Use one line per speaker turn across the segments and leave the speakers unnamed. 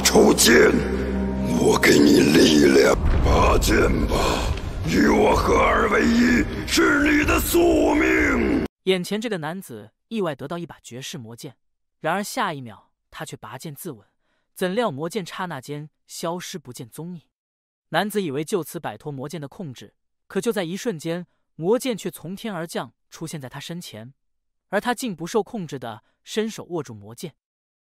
抽剑，我给你力量，拔剑吧，与我合二为一是你的宿命。
眼前这个男子意外得到一把绝世魔剑，然而下一秒他却拔剑自刎，怎料魔剑刹那间消失不见踪影。男子以为就此摆脱魔剑的控制，可就在一瞬间，魔剑却从天而降，出现在他身前，而他竟不受控制的伸手握住魔剑。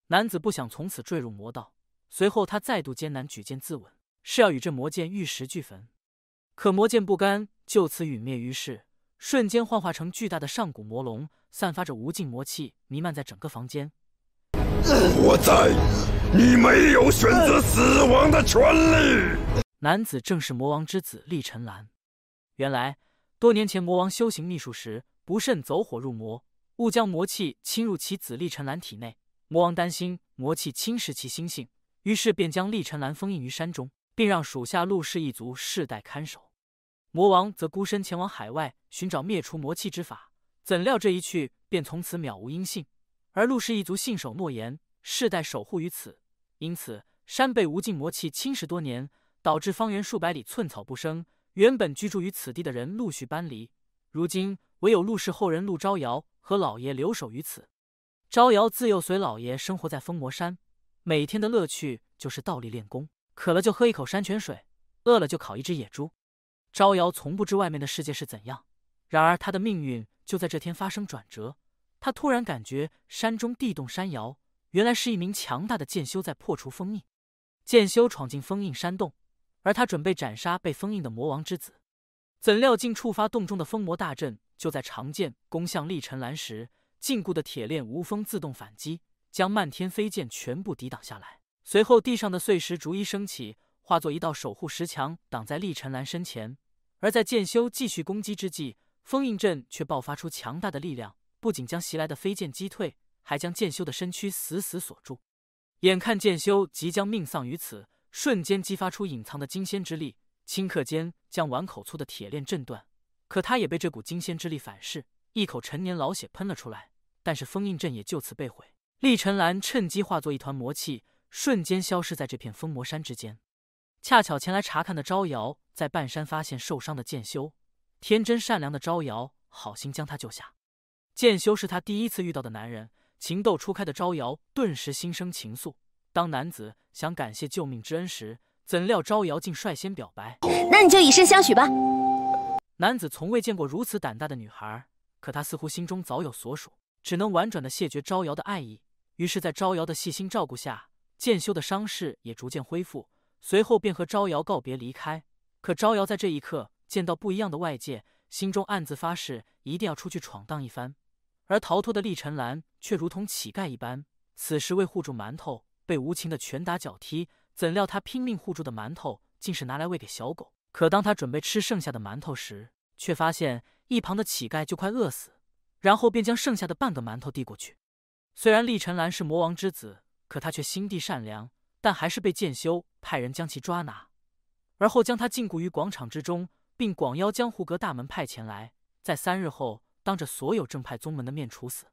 男子不想从此坠入魔道。随后，他再度艰难举剑自刎，是要与这魔剑玉石俱焚。可魔剑不甘就此陨灭于世，瞬间幻化成巨大的上古魔龙，散发着无尽魔气，弥漫在整个房间。我在，你没有选择死亡的权利。男子正是魔王之子厉尘岚。原来，多年前魔王修行秘术时不慎走火入魔，误将魔气侵入其子厉尘岚体内。魔王担心魔气侵蚀其心性。于是便将厉尘岚封印于山中，并让属下陆氏一族世代看守。魔王则孤身前往海外寻找灭除魔气之法，怎料这一去便从此渺无音信。而陆氏一族信守诺言，世代守护于此，因此山被无尽魔气侵蚀多年，导致方圆数百里寸草不生。原本居住于此地的人陆续搬离，如今唯有陆氏后人陆昭尧和老爷留守于此。昭尧自幼随老爷生活在封魔山。每天的乐趣就是倒立练功，渴了就喝一口山泉水，饿了就烤一只野猪。招摇从不知外面的世界是怎样，然而他的命运就在这天发生转折。他突然感觉山中地动山摇，原来是一名强大的剑修在破除封印。剑修闯进封印山洞，而他准备斩杀被封印的魔王之子，怎料竟触发洞中的封魔大阵。就在长剑攻向厉尘兰时，禁锢的铁链无风自动反击。将漫天飞剑全部抵挡下来，随后地上的碎石逐一升起，化作一道守护石墙挡在厉尘岚身前。而在剑修继续攻击之际，封印阵却爆发出强大的力量，不仅将袭来的飞剑击退，还将剑修的身躯死死锁住。眼看剑修即将命丧于此，瞬间激发出隐藏的金仙之力，顷刻间将碗口粗的铁链震断。可他也被这股金仙之力反噬，一口陈年老血喷了出来。但是封印阵也就此被毁。厉晨岚趁机化作一团魔气，瞬间消失在这片封魔山之间。恰巧前来查看的招摇，在半山发现受伤的剑修。天真善良的招摇，好心将他救下。剑修是他第一次遇到的男人，情窦初开的招摇，顿时心生情愫。当男子想感谢救命之恩时，怎料招摇竟率先表白：“
那你就以身相许吧。”
男子从未见过如此胆大的女孩，可他似乎心中早有所属，只能婉转的谢绝招摇的爱意。于是，在招摇的细心照顾下，剑修的伤势也逐渐恢复。随后便和招摇告别，离开。可招摇在这一刻见到不一样的外界，心中暗自发誓，一定要出去闯荡一番。而逃脱的厉尘岚却如同乞丐一般，此时为护住馒头，被无情的拳打脚踢。怎料他拼命护住的馒头，竟是拿来喂给小狗。可当他准备吃剩下的馒头时，却发现一旁的乞丐就快饿死，然后便将剩下的半个馒头递过去。虽然厉晨岚是魔王之子，可他却心地善良，但还是被剑修派人将其抓拿，而后将他禁锢于广场之中，并广邀江湖阁大门派前来，在三日后当着所有正派宗门的面处死。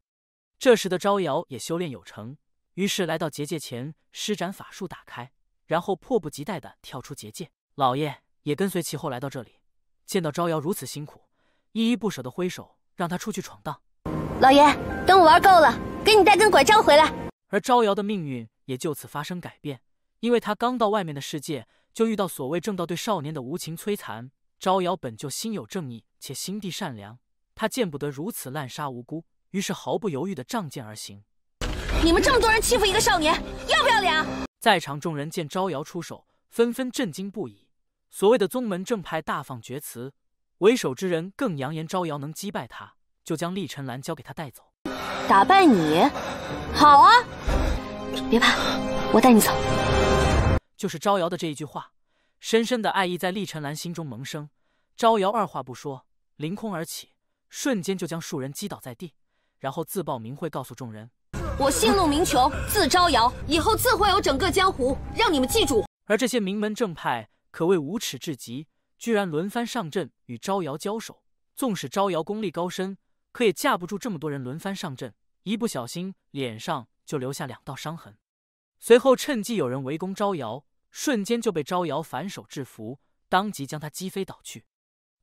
这时的招摇也修炼有成，于是来到结界前施展法术打开，然后迫不及待的跳出结界。老爷也跟随其后来到这里，见到招摇如此辛苦，依依不舍的挥手让他出去闯荡。
老爷，等我玩够了。给你带根拐杖回来。
而招摇的命运也就此发生改变，因为他刚到外面的世界，就遇到所谓正道对少年的无情摧残。招摇本就心有正义且心地善良，他见不得如此滥杀无辜，于是毫不犹豫地仗剑而行。
你们这么多人欺负一个少年，要不要脸？
在场众人见招摇出手，纷纷震惊不已。所谓的宗门正派大放厥词，为首之人更扬言招摇能击败他，就将厉尘岚交给他带走。
打败你，好啊！别怕，我带你走。
就是招摇的这一句话，深深的爱意在厉尘兰心中萌生。招摇二话不说，凌空而起，瞬间就将数人击倒在地，然后自报名讳，告诉众人：“
我姓陆，名琼，字招摇，以后自会有整个江湖让你们记住。”
而这些名门正派可谓无耻至极，居然轮番上阵与招摇交手。纵使招摇功力高深。可也架不住这么多人轮番上阵，一不小心脸上就留下两道伤痕。随后趁机有人围攻招摇，瞬间就被招摇反手制服，当即将他击飞倒去。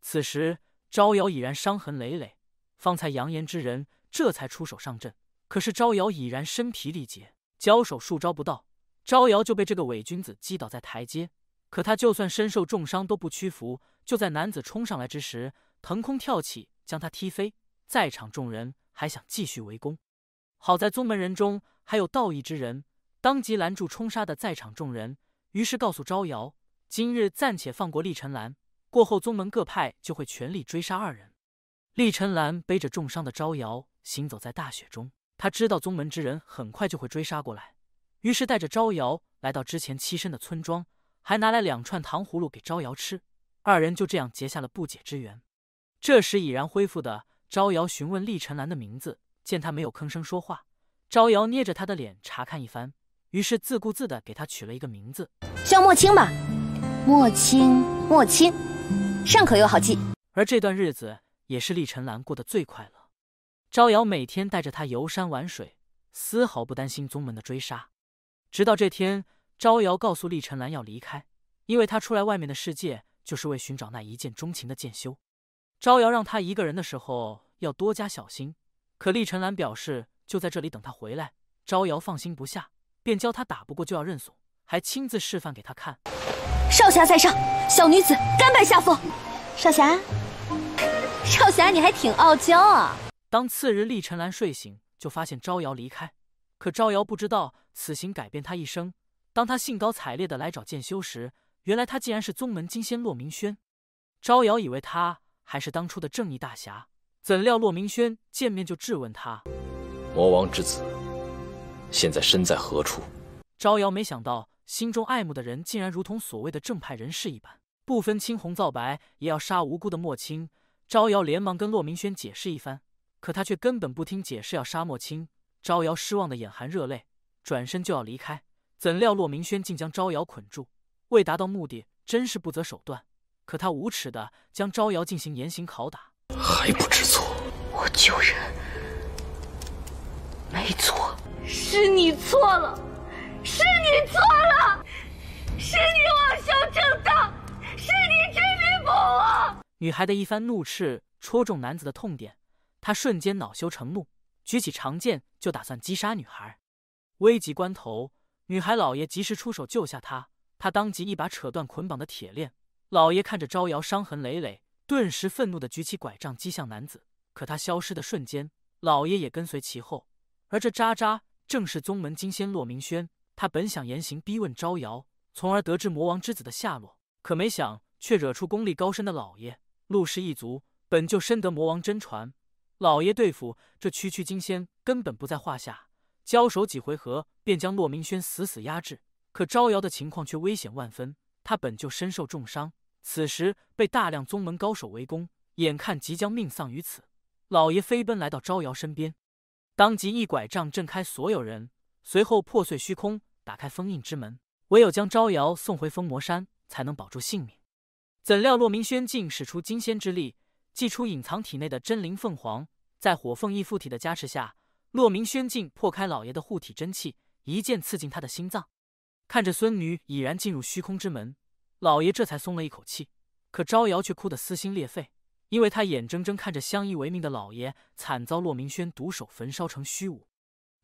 此时招摇已然伤痕累累，方才扬言之人这才出手上阵，可是招摇已然身疲力竭，交手数招不到，招摇就被这个伪君子击倒在台阶。可他就算身受重伤都不屈服，就在男子冲上来之时，腾空跳起将他踢飞。在场众人还想继续围攻，好在宗门人中还有道义之人，当即拦住冲杀的在场众人，于是告诉招摇，今日暂且放过厉晨岚，过后宗门各派就会全力追杀二人。厉晨岚背着重伤的招摇，行走在大雪中，他知道宗门之人很快就会追杀过来，于是带着招摇来到之前栖身的村庄，还拿来两串糖葫芦给招摇吃，二人就这样结下了不解之缘。这时已然恢复的。招摇询问厉尘岚的名字，见他没有吭声说话，招摇捏着他的脸查看一番，于是自顾自的给他取了一个名字，
叫莫青吧。莫青，莫青，上口又好记。
而这段日子也是厉尘岚过得最快乐，招摇每天带着他游山玩水，丝毫不担心宗门的追杀。直到这天，招摇告诉厉尘岚要离开，因为他出来外面的世界就是为寻找那一见钟情的剑修。招摇让他一个人的时候要多加小心，可厉晨岚表示就在这里等他回来。招摇放心不下，便教他打不过就要认怂，还亲自示范给他看。少侠在上，小女子甘拜下风。
少侠，少侠你还挺傲娇啊！
当次日厉晨岚睡醒，就发现招摇离开。可招摇不知道此行改变他一生。当他兴高采烈的来找剑修时，原来他竟然是宗门金仙洛明轩。招摇以为他。还是当初的正义大侠，怎料骆明轩见面就质问他：“魔王之子现在身在何处？”招摇没想到心中爱慕的人竟然如同所谓的正派人士一般，不分青红皂白也要杀无辜的莫青。招摇连忙跟骆明轩解释一番，可他却根本不听解释，要杀莫青。招摇失望的眼含热泪，转身就要离开，怎料骆明轩竟将招摇捆住，为达到目的真是不择手段。可他无耻的将招摇进行严刑拷打，
还不知错？我救人没错，是你错了，是你错了，是你妄想正当，是你执迷不悟。
女孩的一番怒斥戳中男子的痛点，他瞬间恼羞成怒，举起长剑就打算击杀女孩。危急关头，女孩老爷及时出手救下他，他当即一把扯断捆绑的铁链。老爷看着招摇伤痕累累，顿时愤怒的举起拐杖击向男子。可他消失的瞬间，老爷也跟随其后。而这渣渣正是宗门金仙骆明轩。他本想严刑逼问招摇，从而得知魔王之子的下落，可没想却惹出功力高深的老爷。陆氏一族本就深得魔王真传，老爷对付这区区金仙根本不在话下，交手几回合便将骆明轩死死压制。可招摇的情况却危险万分，他本就身受重伤。此时被大量宗门高手围攻，眼看即将命丧于此，老爷飞奔来到招摇身边，当即一拐杖震开所有人，随后破碎虚空，打开封印之门，唯有将招摇送回封魔山，才能保住性命。怎料洛明轩竟使出金仙之力，祭出隐藏体内的真灵凤凰，在火凤翼附体的加持下，洛明轩竟破开老爷的护体真气，一剑刺进他的心脏。看着孙女已然进入虚空之门。老爷这才松了一口气，可招摇却哭得撕心裂肺，因为他眼睁睁看着相依为命的老爷惨遭骆明轩毒手焚烧成虚无。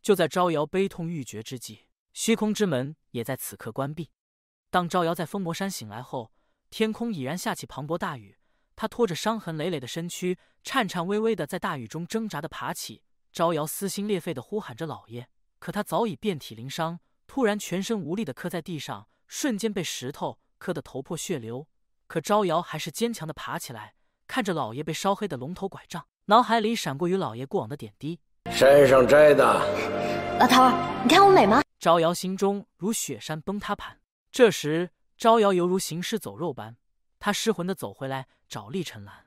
就在招摇悲痛欲绝之际，虚空之门也在此刻关闭。当招摇在封魔山醒来后，天空已然下起磅礴大雨。他拖着伤痕累累的身躯，颤颤巍巍的在大雨中挣扎的爬起。招摇撕心裂肺的呼喊着“老爷”，可他早已遍体鳞伤。突然，全身无力的磕在地上，瞬间被石头。磕得头破血流，可招摇还是坚强的爬起来，看着老爷被烧黑的龙头拐杖，脑海里闪过与老爷过往的点滴。
山上摘的，
老头，你看我美吗？招摇心中如雪山崩塌般。这时，招摇犹如行尸走肉般，她失魂的走回来找厉晨岚。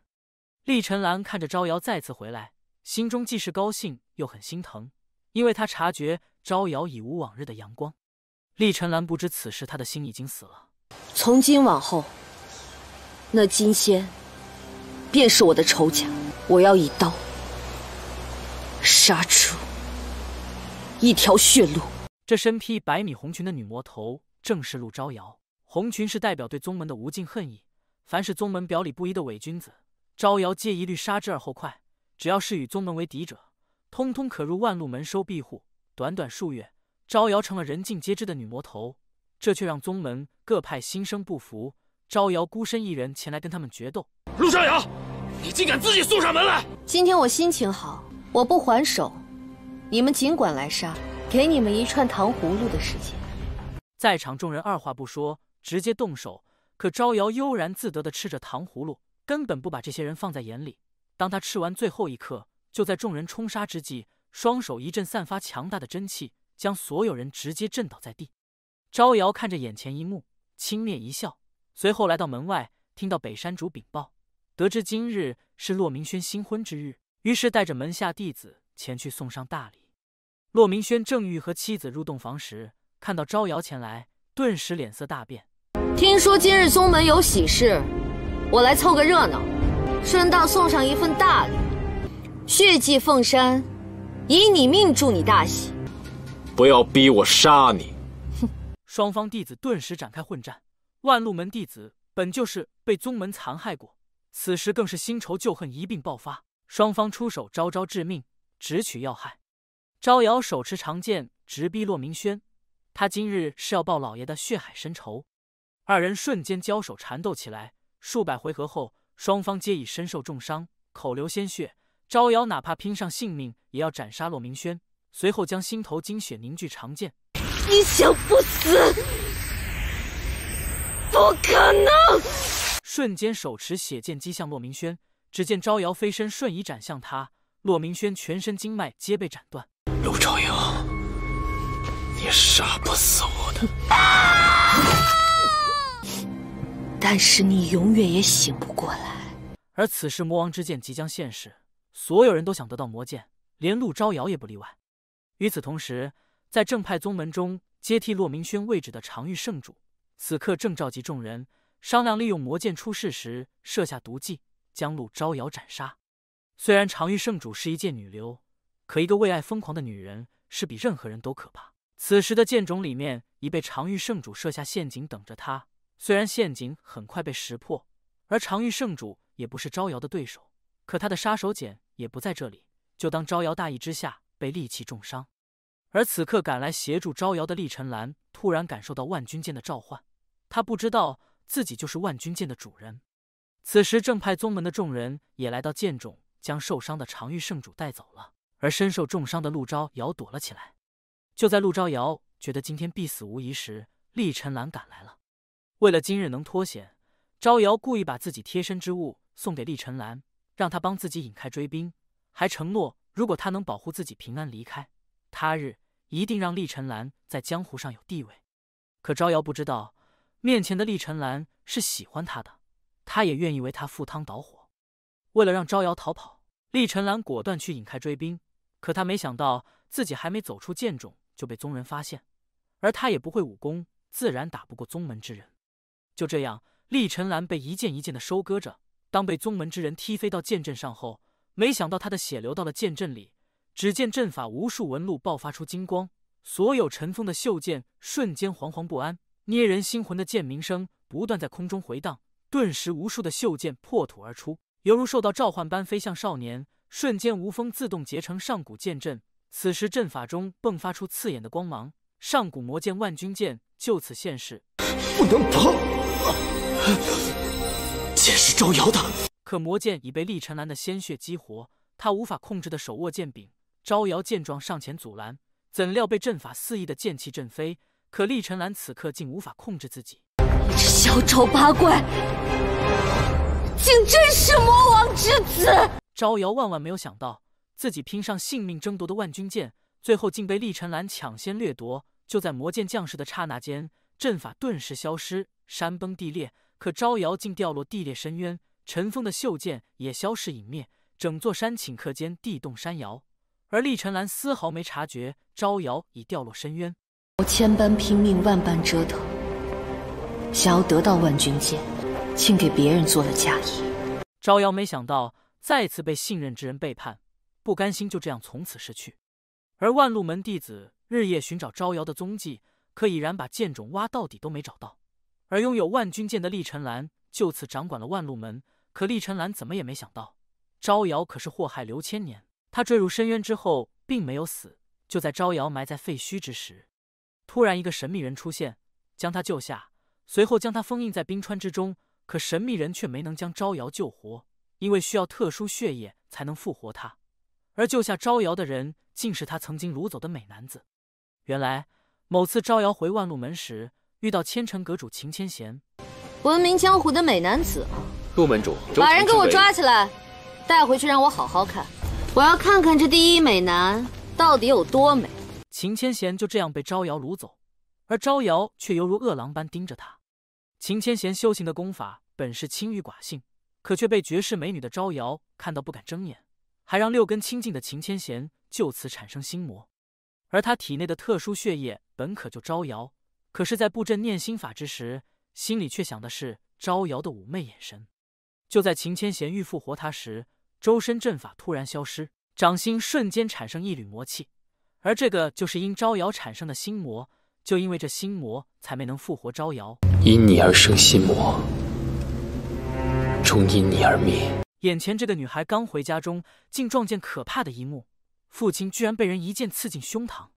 厉晨岚看着招摇再次回来，心中既是高兴又很心疼，因为他察觉招摇已无往日的阳光。厉晨岚不知此时他的心已经死了。
从今往后，那金仙便是我的仇家，我要以刀杀出一条血路。
这身披百米红裙的女魔头正是陆招摇。红裙是代表对宗门的无尽恨意，凡是宗门表里不一的伪君子，招摇皆一律杀之而后快。只要是与宗门为敌者，通通可入万路门收庇护。短短数月，招摇成了人尽皆知的女魔头。这却让宗门各派心生不服，招摇孤身一人前来跟他们决斗。
陆少瑶，你竟敢自己送上门来！今天我心情好，我不还手，你们尽管来杀，给你们一串糖葫芦的时间。在
场众人二话不说，直接动手。可招摇悠然自得地吃着糖葫芦，根本不把这些人放在眼里。当他吃完最后一颗，就在众人冲杀之际，双手一阵散发强大的真气，将所有人直接震倒在地。招摇看着眼前一幕，轻蔑一笑，随后来到门外，听到北山主禀报，得知今日是骆明轩新婚之日，于是带着门下弟子前去送上大礼。骆明轩正欲和妻子入洞房时，看到招摇前来，顿时脸色大变。
听说今日宗门有喜事，我来凑个热闹，顺道送上一份大礼。血祭凤山，以你命助你大喜。不要逼我杀你。双
方弟子顿时展开混战，万路门弟子本就是被宗门残害过，此时更是新仇旧恨一并爆发，双方出手招招致命，直取要害。招摇手持长剑直逼洛明轩，他今日是要报老爷的血海深仇。二人瞬间交手缠斗起来，数百回合后，双方皆已身受重伤，口流鲜血。招摇哪怕拼上性命，也要斩杀洛明轩，随后将心头精血凝聚长剑。你想不死？
不可能！
瞬间，手持血剑击向骆明轩。只见招摇飞身瞬移斩向他，骆明轩全身经脉皆
被斩断。陆朝阳，你杀不死我的，但是你永远也醒不过来。
而此时，魔王之剑即将现世，所有人都想得到魔剑，连陆昭遥也不例外。与此同时。在正派宗门中接替骆明轩位置的常玉圣主，此刻正召集众人商量，利用魔剑出世时设下毒计，将陆招摇斩杀。虽然常玉圣主是一介女流，可一个为爱疯狂的女人是比任何人都可怕。此时的剑冢里面已被常玉圣主设下陷阱等着他。虽然陷阱很快被识破，而常玉圣主也不是招摇的对手，可他的杀手锏也不在这里。就当招摇大意之下被利器重伤。而此刻赶来协助招摇的厉尘岚突然感受到万钧剑的召唤，他不知道自己就是万钧剑的主人。此时正派宗门的众人也来到剑冢，将受伤的长玉圣主带走了，而身受重伤的陆昭瑶躲了起来。就在陆昭瑶觉得今天必死无疑时，厉尘岚赶来了。为了今日能脱险，招摇故意把自己贴身之物送给厉尘岚，让他帮自己引开追兵，还承诺如果他能保护自己平安离开，他日。一定让厉晨岚在江湖上有地位，可招摇不知道，面前的厉晨岚是喜欢他的，他也愿意为他赴汤蹈火。为了让招摇逃跑，厉晨岚果断去引开追兵，可他没想到自己还没走出剑冢就被宗人发现，而他也不会武功，自然打不过宗门之人。就这样，厉晨岚被一剑一剑的收割着。当被宗门之人踢飞到剑阵上后，没想到他的血流到了剑阵里。只见阵法无数纹路爆发出金光，所有尘封的袖剑瞬间惶惶不安，捏人心魂的剑鸣声不断在空中回荡。顿时，无数的袖剑破土而出，犹如受到召唤般飞向少年。瞬间，无风自动结成上古剑阵。此时，阵法中迸发出刺眼的光芒，上古魔剑万钧剑就此现世。不能碰，
剑是招摇的。
可魔剑已被厉尘岚的鲜血激活，他无法控制的手握剑柄。招摇见状上前阻拦，怎料被阵法肆意的剑气震飞。可厉尘岚此刻竟无法控制自己。你这
小丑八怪，竟真是魔王之子！
招摇万万没有想到，自己拼上性命争夺的万钧剑，最后竟被厉尘岚抢先掠夺。就在魔剑降世的刹那间，阵法顿时消失，山崩地裂。可招摇竟掉落地裂深渊，尘封的袖剑也消失隐灭。整座山顷刻间地动山摇。而厉尘岚丝毫没察觉，招摇已掉落深渊。
我千般拼命，万般折腾，想要得到万钧剑，竟给别人做了嫁衣。
招摇没想到再次被信任之人背叛，不甘心就这样从此失去。而万禄门弟子日夜寻找招摇的踪迹，可已然把剑冢挖到底都没找到。而拥有万钧剑的厉尘岚就此掌管了万禄门，可厉尘岚怎么也没想到，招摇可是祸害刘千年。他坠入深渊之后，并没有死。就在招摇埋在废墟之时，突然一个神秘人出现，将他救下，随后将他封印在冰川之中。可神秘人却没能将招摇救活，因为需要特殊血液才能复活他。而救下招摇的人，竟是他曾经掳走的美男子。原来某次招摇回万路门时，遇到千城阁主秦千贤，
闻名江湖的美男子
陆门主，把人给我抓
起来，带回去让我好好看。我要看看这第一美男到底有多美。秦千贤就这样被招摇掳走，
而招摇却犹如饿狼般盯着他。秦千贤修行的功法本是清玉寡性，可却被绝世美女的招摇看到不敢睁眼，还让六根清净的秦千贤就此产生心魔。而他体内的特殊血液本可救招摇，可是，在布阵念心法之时，心里却想的是招摇的妩媚眼神。就在秦千贤欲复活他时。周身阵法突然消失，掌心瞬间产生一缕魔气，而这个就是因招摇产生的心魔，就因为这心魔，才没能复活招摇。
因你而生心魔，终因你而灭。
眼前这个女孩刚回家中，竟撞见可怕的一幕：父亲居然被人一剑刺进胸膛。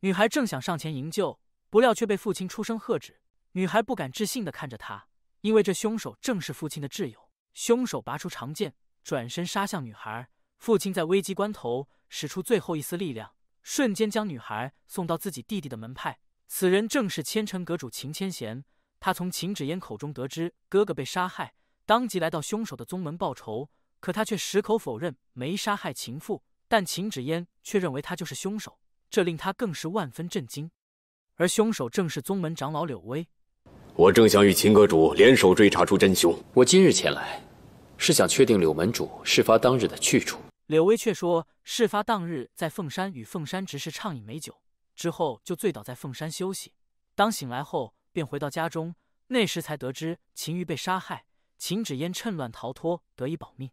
女孩正想上前营救，不料却被父亲出声喝止。女孩不敢置信地看着他，因为这凶手正是父亲的挚友。凶手拔出长剑。转身杀向女孩，父亲在危机关头使出最后一丝力量，瞬间将女孩送到自己弟弟的门派。此人正是千城阁主秦千贤。他从秦芷烟口中得知哥哥被杀害，当即来到凶手的宗门报仇。可他却矢口否认没杀害秦父，但秦芷烟却认为他就是凶手，这令他更是万分震惊。而凶手正是宗门长老柳威。
我正想与秦阁主联手追查出真凶，我今日前来。是想确定柳门主事发当日的去处。
柳威却说，事发当日在凤山与凤山执事畅饮美酒，之后就醉倒在凤山休息。当醒来后，便回到家中。那时才得知秦瑜被杀害，秦芷烟趁乱逃脱，得以保命。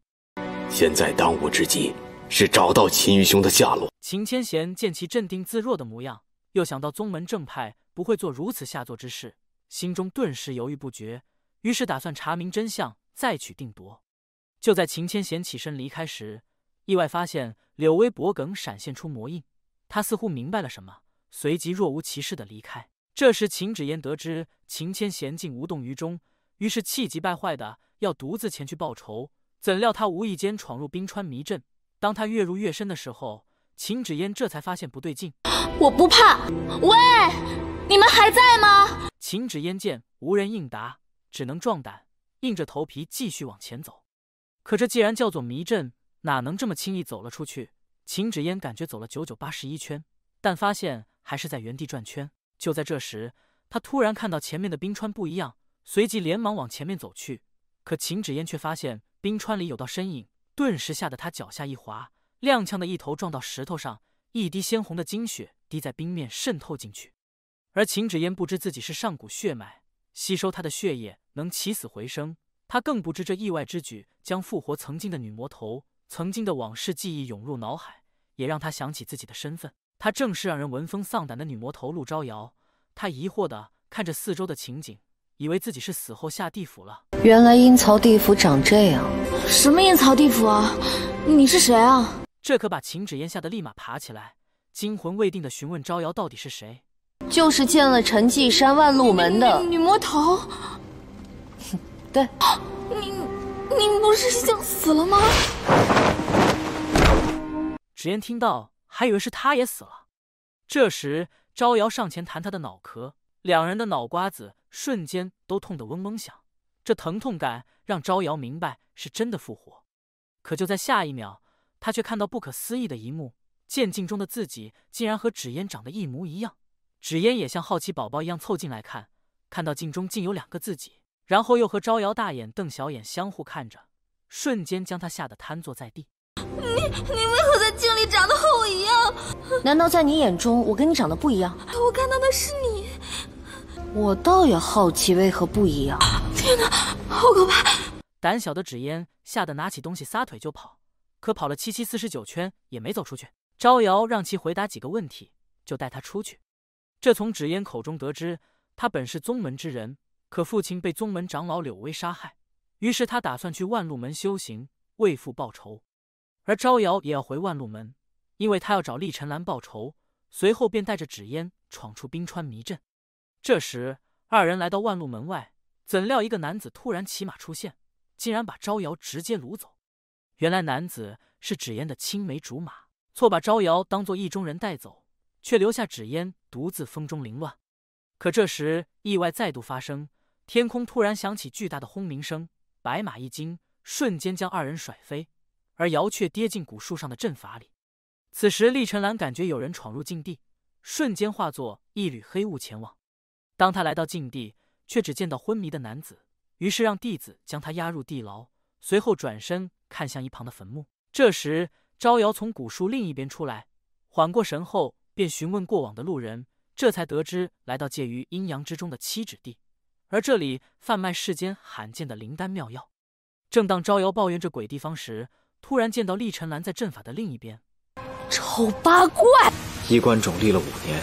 现在当务之急是找到秦瑜兄的下落。秦
千贤见其镇定自若的模样，又想到宗门正派不会做如此下作之事，心中顿时犹豫不决，于是打算查明真相，再取定夺。就在秦千贤起身离开时，意外发现柳微脖颈闪现出魔印，他似乎明白了什么，随即若无其事的离开。这时，秦芷嫣得知秦千贤竟无动于衷，于是气急败坏的要独自前去报仇。怎料他无意间闯入冰川迷阵，当他越入越深的时候，秦芷烟这才发现不对劲。我
不怕，喂，你们还在吗？
秦芷烟见无人应答，只能壮胆，硬着头皮继续往前走。可这既然叫做迷阵，哪能这么轻易走了出去？秦芷烟感觉走了九九八十一圈，但发现还是在原地转圈。就在这时，她突然看到前面的冰川不一样，随即连忙往前面走去。可秦芷烟却发现冰川里有道身影，顿时吓得她脚下一滑，踉跄的一头撞到石头上，一滴鲜红的精血滴在冰面，渗透进去。而秦芷烟不知自己是上古血脉，吸收她的血液能起死回生。他更不知这意外之举将复活曾经的女魔头，曾经的往事记忆涌入脑海，也让他想起自己的身份。他正是让人闻风丧胆的女魔头陆昭瑶。他疑惑的看着四周的情景，以为自己是死后下地府了。
原来阴曹地府长这样，什么阴曹地府啊？你是谁啊？
这可把秦芷嫣吓得立马爬起来，惊魂未定的询问昭瑶到底是谁。
就是见了陈继山万路门的女魔头。对，您您不是已经死了吗？
芷嫣听到，还以为是他也死了。这时，招摇上前弹他的脑壳，两人的脑瓜子瞬间都痛得嗡嗡响。这疼痛感让招摇明白是真的复活。可就在下一秒，他却看到不可思议的一幕：，进中的自己竟然和芷嫣长得一模一样。芷嫣也像好奇宝宝一样凑近来看，看到镜中竟有两个自己。然后又和招摇大眼瞪小眼，相互看着，瞬间将他吓得瘫坐在地。
你你为何在镜里长得和我一样？难道在你眼中我跟你长得不一样？我看到的是你。我倒也好奇，为何不一样？天
哪，好可怕！胆小的纸烟吓得拿起东西撒腿就跑，可跑了七七四十九圈也没走出去。招摇让其回答几个问题，就带他出去。这从纸烟口中得知，他本是宗门之人。可父亲被宗门长老柳威杀害，于是他打算去万路门修行，为父报仇。而招摇也要回万路门，因为他要找厉晨岚报仇。随后便带着纸烟闯出冰川迷阵。这时，二人来到万路门外，怎料一个男子突然骑马出现，竟然把招摇直接掳走。原来男子是纸烟的青梅竹马，错把招摇当做意中人带走，却留下纸烟独自风中凌乱。可这时意外再度发生。天空突然响起巨大的轰鸣声，白马一惊，瞬间将二人甩飞，而瑶却跌进古树上的阵法里。此时，厉尘岚感觉有人闯入禁地，瞬间化作一缕黑雾前往。当他来到禁地，却只见到昏迷的男子，于是让弟子将他押入地牢。随后转身看向一旁的坟墓。这时，招摇从古树另一边出来，缓过神后便询问过往的路人，这才得知来到介于阴阳之中的七指地。而这里贩卖世间罕见的灵丹妙药。正当招摇抱怨这鬼地方时，突然见到厉晨岚在阵法的另一边。丑八怪！
衣冠冢立了五年，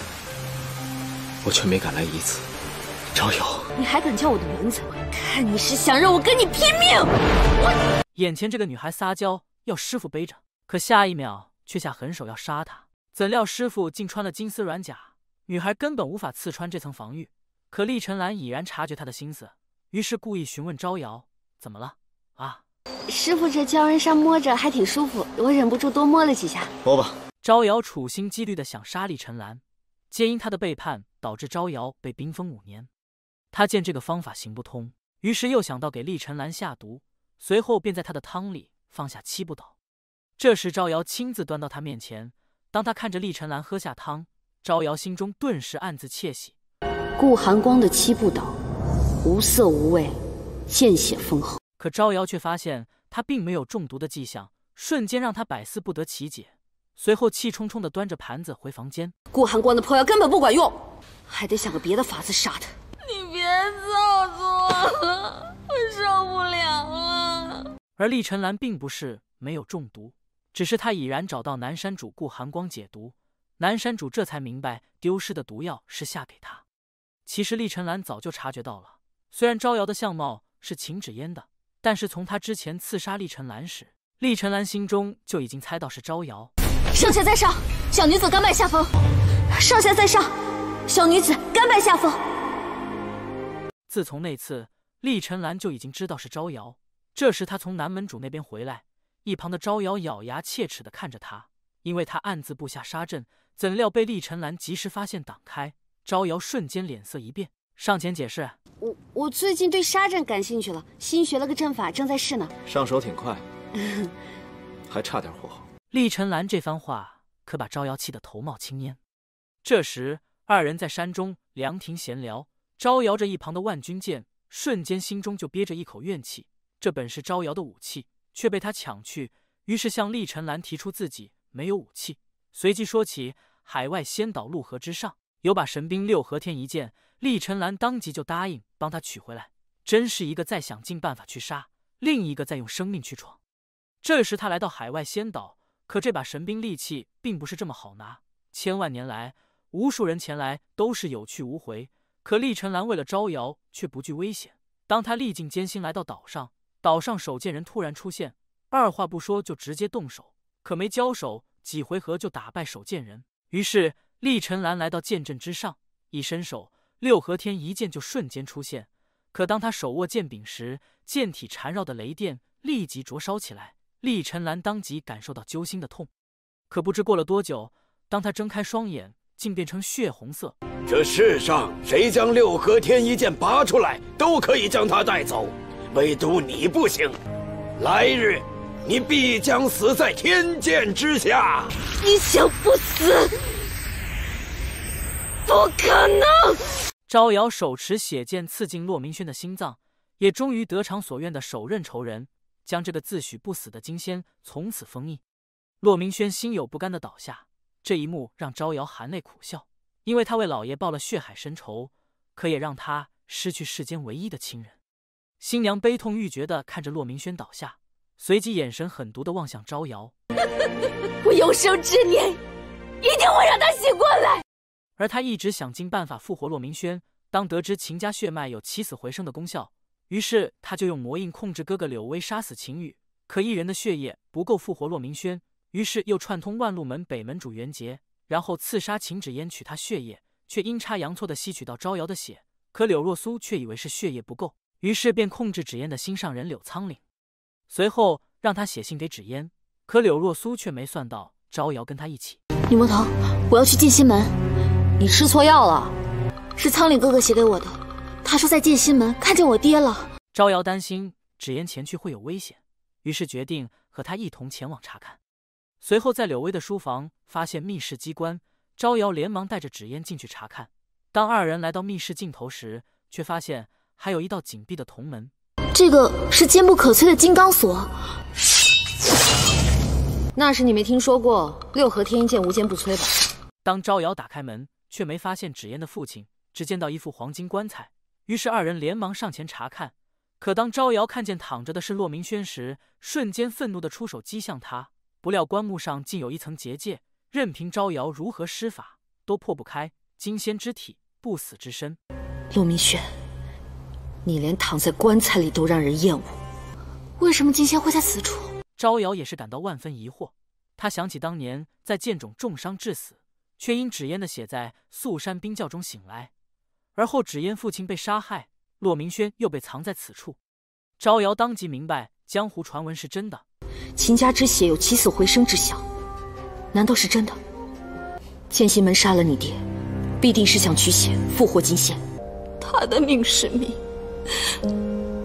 我却没敢来一次。招摇，你还敢叫我的名字？看你是想让我跟你拼命！我……
眼前这个女孩撒娇要师傅背着，可下一秒却下狠手要杀她。怎料师傅竟穿了金丝软甲，女孩根本无法刺穿这层防御。可厉尘岚已然察觉他的心思，于是故意询问招摇：“怎么了啊，
师傅？这鲛人山摸着还挺舒服，我忍不住多摸了几下。”
摸吧。招摇处心积虑的想杀厉尘岚，皆因他的背叛导致招摇被冰封五年。他见这个方法行不通，于是又想到给厉尘岚下毒，随后便在他的汤里放下七步刀。这时，招摇亲自端到他面前。当他看着厉尘岚喝下汤，招摇心中顿时暗自窃喜。
顾寒光的七步倒，无色无味，见血封喉。
可招摇却发现他并没有中毒的迹象，瞬间让他百思不得其解。随后气冲冲地端着
盘子回房间。顾寒光的破药根本不管用，还得想个别的法子杀他。你别揍我了，我受不了了。而厉
晨岚并不是没有中毒，只是他已然找到南山主顾寒光解毒。南山主这才明白，丢失的毒药是下给他。其实厉尘岚早就察觉到了，虽然招摇的相貌是秦芷烟的，但是从他之前刺杀厉尘岚时，厉尘岚心中就已经猜到是招摇。
少侠在上，小女子甘拜下风。少侠在上，小女子甘拜下风。
自从那次，厉尘岚就已经知道是招摇。这时他从南门主那边回来，一旁的招摇咬牙切齿地看着他，因为他暗自布下杀阵，怎料被厉尘岚及时发现挡开。招摇瞬间脸色一变，上前解释：“
我我最近对沙阵感兴趣了，新学了个阵法，正在试呢。上手挺
快，还差点火候。”厉晨岚这番话可把招摇气得头冒青烟。这时，二人在山中凉亭闲聊，招摇着一旁的万钧剑，瞬间心中就憋着一口怨气。这本是招摇的武器，却被他抢去，于是向厉晨岚提出自己没有武器，随即说起海外仙岛陆河之上。有把神兵六合天一剑，厉尘岚当即就答应帮他取回来。真是一个在想尽办法去杀，另一个在用生命去闯。这时他来到海外仙岛，可这把神兵利器并不是这么好拿。千万年来，无数人前来都是有去无回。可厉尘岚为了招摇，却不惧危险。当他历尽艰辛来到岛上，岛上守剑人突然出现，二话不说就直接动手。可没交手几回合就打败守剑人，于是。厉尘岚来到剑阵之上，一伸手，六合天一剑就瞬间出现。可当他手握剑柄时，剑体缠绕的雷电立即灼烧起来。厉尘岚当即感受到揪心的痛。可不知过了多久，当他睁开双眼，竟变成血红色。
这世上谁将六合天一剑拔出来，都可以将他带走，唯独你不行。来日，你必将死在天剑之下。你想不死？不可能！
招摇手持血剑刺进骆明轩的心脏，也终于得偿所愿的首刃仇人，将这个自诩不死的金仙从此封印。骆明轩心有不甘的倒下，这一幕让招摇含泪苦笑，因为他为老爷报了血海深仇，可也让他失去世间唯一的亲人。新娘悲痛欲绝的看着骆明轩倒下，随即眼神狠毒的望向招摇，
我有生之年，一定会让他醒过来。
而他一直想尽办法复活骆明轩。当得知秦家血脉有起死回生的功效，于是他就用魔印控制哥哥柳威杀死秦羽。可一人的血液不够复活骆明轩，于是又串通万路门北门主袁杰，然后刺杀秦芷烟取他血液，却阴差阳错的吸取到招摇的血。可柳若苏却以为是血液不够，于是便控制芷烟的心上人柳苍岭，随后让他写信给芷烟。可柳若苏却没算到招摇跟他一起。
李魔头，我要去剑心门。你吃错药了，是苍岭哥哥写给我的。他说在剑心门看见我爹了。
招摇担心芷言前去会有危险，于是决定和他一同前往查看。随后在柳薇的书房发现密室机关，招摇连忙带着芷烟进去查看。当二人来到密室尽头时，却发现还有一道紧闭的铜门。
这个是坚不可摧的金刚锁，那是你没听说过六合天一剑无坚不摧吧？
当招摇打开门。却没发现纸烟的父亲，只见到一副黄金棺材。于是二人连忙上前查看。可当招摇看见躺着的是骆明轩时，瞬间愤怒的出手击向他。不料棺木上竟有一层结界，任凭招摇如何施法都破不开。金仙之体，不死之身。
骆明轩，你连躺在棺材里都让人厌恶，为什么
金仙会在此处？招摇也是感到万分疑惑。他想起当年在剑冢重伤致死。却因纸烟的血在素山冰窖中醒来，而后纸烟父亲被杀害，骆明轩又被藏在此处。招摇当即明白，江湖传闻是真
的。秦家之血有起死回生之效，难道是真的？剑心门杀了你爹，必定是想取血复活金仙。他的命是命，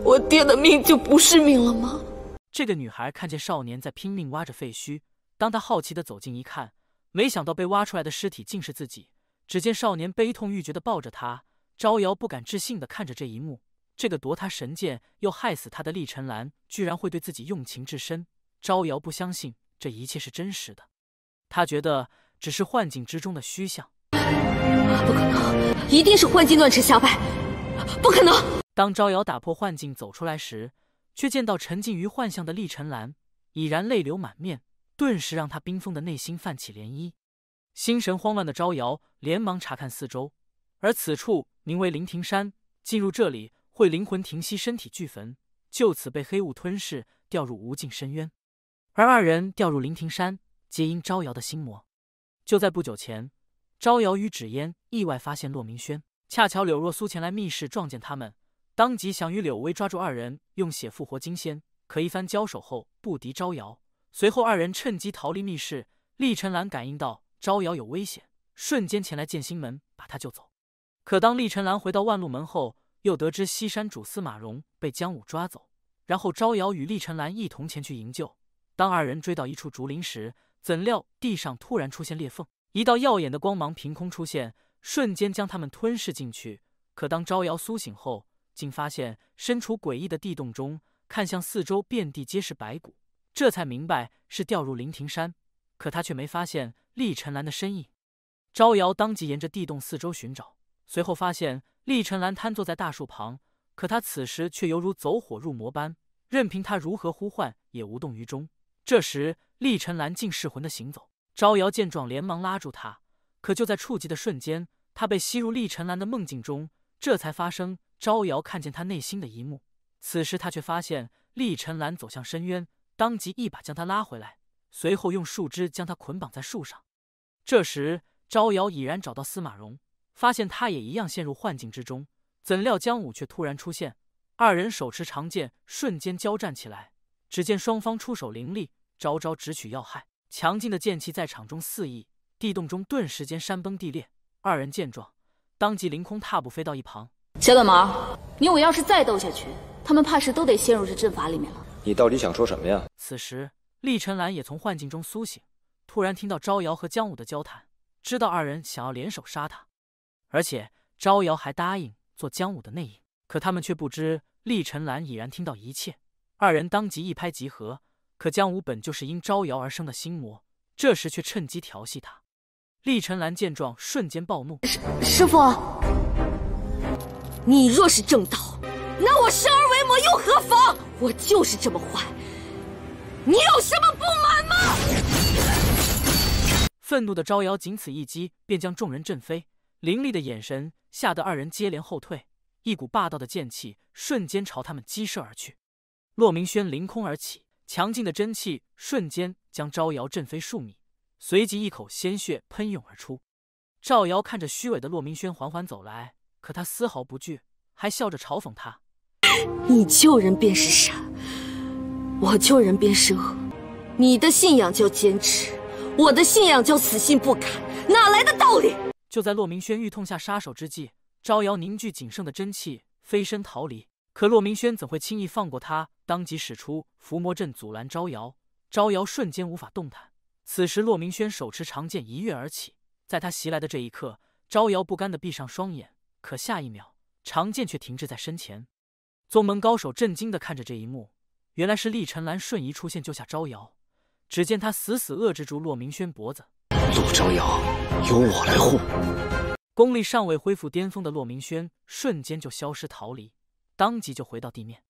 我爹的命就不是命了吗？这个女
孩看见少年在拼命挖着废墟，当她好奇的走近一看。没想到被挖出来的尸体竟是自己。只见少年悲痛欲绝的抱着他，招摇不敢置信的看着这一幕。这个夺他神剑又害死他的厉尘岚，居然会对自己用情至深。招摇不相信这一切是真实的，他觉得只是幻境之中的虚像。不
可能，一定是幻境乱臣下拜，
不可能！当招摇打破幻境走出来时，却见到沉浸于幻象的厉尘岚已然泪流满面。顿时让他冰封的内心泛起涟漪，心神慌乱的招摇连忙查看四周，而此处名为灵庭山，进入这里会灵魂停息，身体俱焚，就此被黑雾吞噬，掉入无尽深渊。而二人掉入灵庭山，皆因招摇的心魔。就在不久前，招摇与纸烟意外发现骆明轩，恰巧柳若苏前来密室撞见他们，当即想与柳薇抓住二人，用血复活金仙，可一番交手后不敌招摇。随后，二人趁机逃离密室。厉尘岚感应到招摇有危险，瞬间前来剑心门把他救走。可当厉尘岚回到万路门后，又得知西山主司马荣被江武抓走。然后，招摇与厉尘岚一同前去营救。当二人追到一处竹林时，怎料地上突然出现裂缝，一道耀眼的光芒凭空出现，瞬间将他们吞噬进去。可当招摇苏醒后，竟发现身处诡异的地洞中，看向四周，遍地皆是白骨。这才明白是掉入灵亭山，可他却没发现厉晨岚的身影。招摇当即沿着地洞四周寻找，随后发现厉晨岚瘫坐在大树旁，可他此时却犹如走火入魔般，任凭他如何呼唤也无动于衷。这时，厉晨岚竟噬魂的行走，招摇见状连忙拉住他，可就在触及的瞬间，他被吸入厉晨岚的梦境中。这才发生，招摇看见他内心的一幕。此时他却发现厉晨岚走向深渊。当即一把将他拉回来，随后用树枝将他捆绑在树上。这时，招摇已然找到司马荣，发现他也一样陷入幻境之中。怎料江武却突然出现，二人手持长剑，瞬间交战起来。只见双方出手凌厉，招招直取要害，强劲的剑气在场中肆意。地洞中顿时间山崩地裂。二人见状，当即凌空踏步飞到一旁。
小短毛，你我要是再斗下去，他们怕是都得陷入这阵法里面了。你到底想说什么呀？
此时，厉尘岚也从幻境中苏醒，突然听到招摇和江武的交谈，知道二人想要联手杀他，而且招摇还答应做江武的内应。可他们却不知，厉尘岚已然听到一切。二人当即一拍即合。可江武本就是因招摇而生的心魔，这时却趁机调戏他。厉尘岚见状，瞬间暴怒：“师
师傅，你若是正道，那我生而为……”又何妨？我就是这么坏，你有什么不满吗？
愤怒的招摇，仅此一击便将众人震飞，凌厉的眼神吓得二人接连后退，一股霸道的剑气瞬间朝他们激射而去。骆明轩凌空而起，强劲的真气瞬间将招摇震飞数米，随即一口鲜血喷涌而出。赵瑶看着虚伪的骆明轩缓缓走来，可他丝毫不惧，还笑
着嘲讽他。你救人便是善，我救人便是恶，你的信仰叫坚持，我的信仰叫死心不改，
哪来的道理？就在骆明轩欲痛下杀手之际，招摇凝聚仅剩的真气，飞身逃离。可骆明轩怎会轻易放过他？当即使出伏魔阵阻拦招摇，招摇瞬间无法动弹。此时骆明轩手持长剑一跃而起，在他袭来的这一刻，招摇不甘的闭上双眼。可下一秒，长剑却停滞在身前。宗门高手震惊地看着这一幕，原来是厉晨岚瞬移出现救下招摇。只见他死死遏制住骆明轩脖子。陆昭瑶
由我来护。
功力尚未恢复巅峰的骆明轩瞬间就消失逃离，当即就回到地面。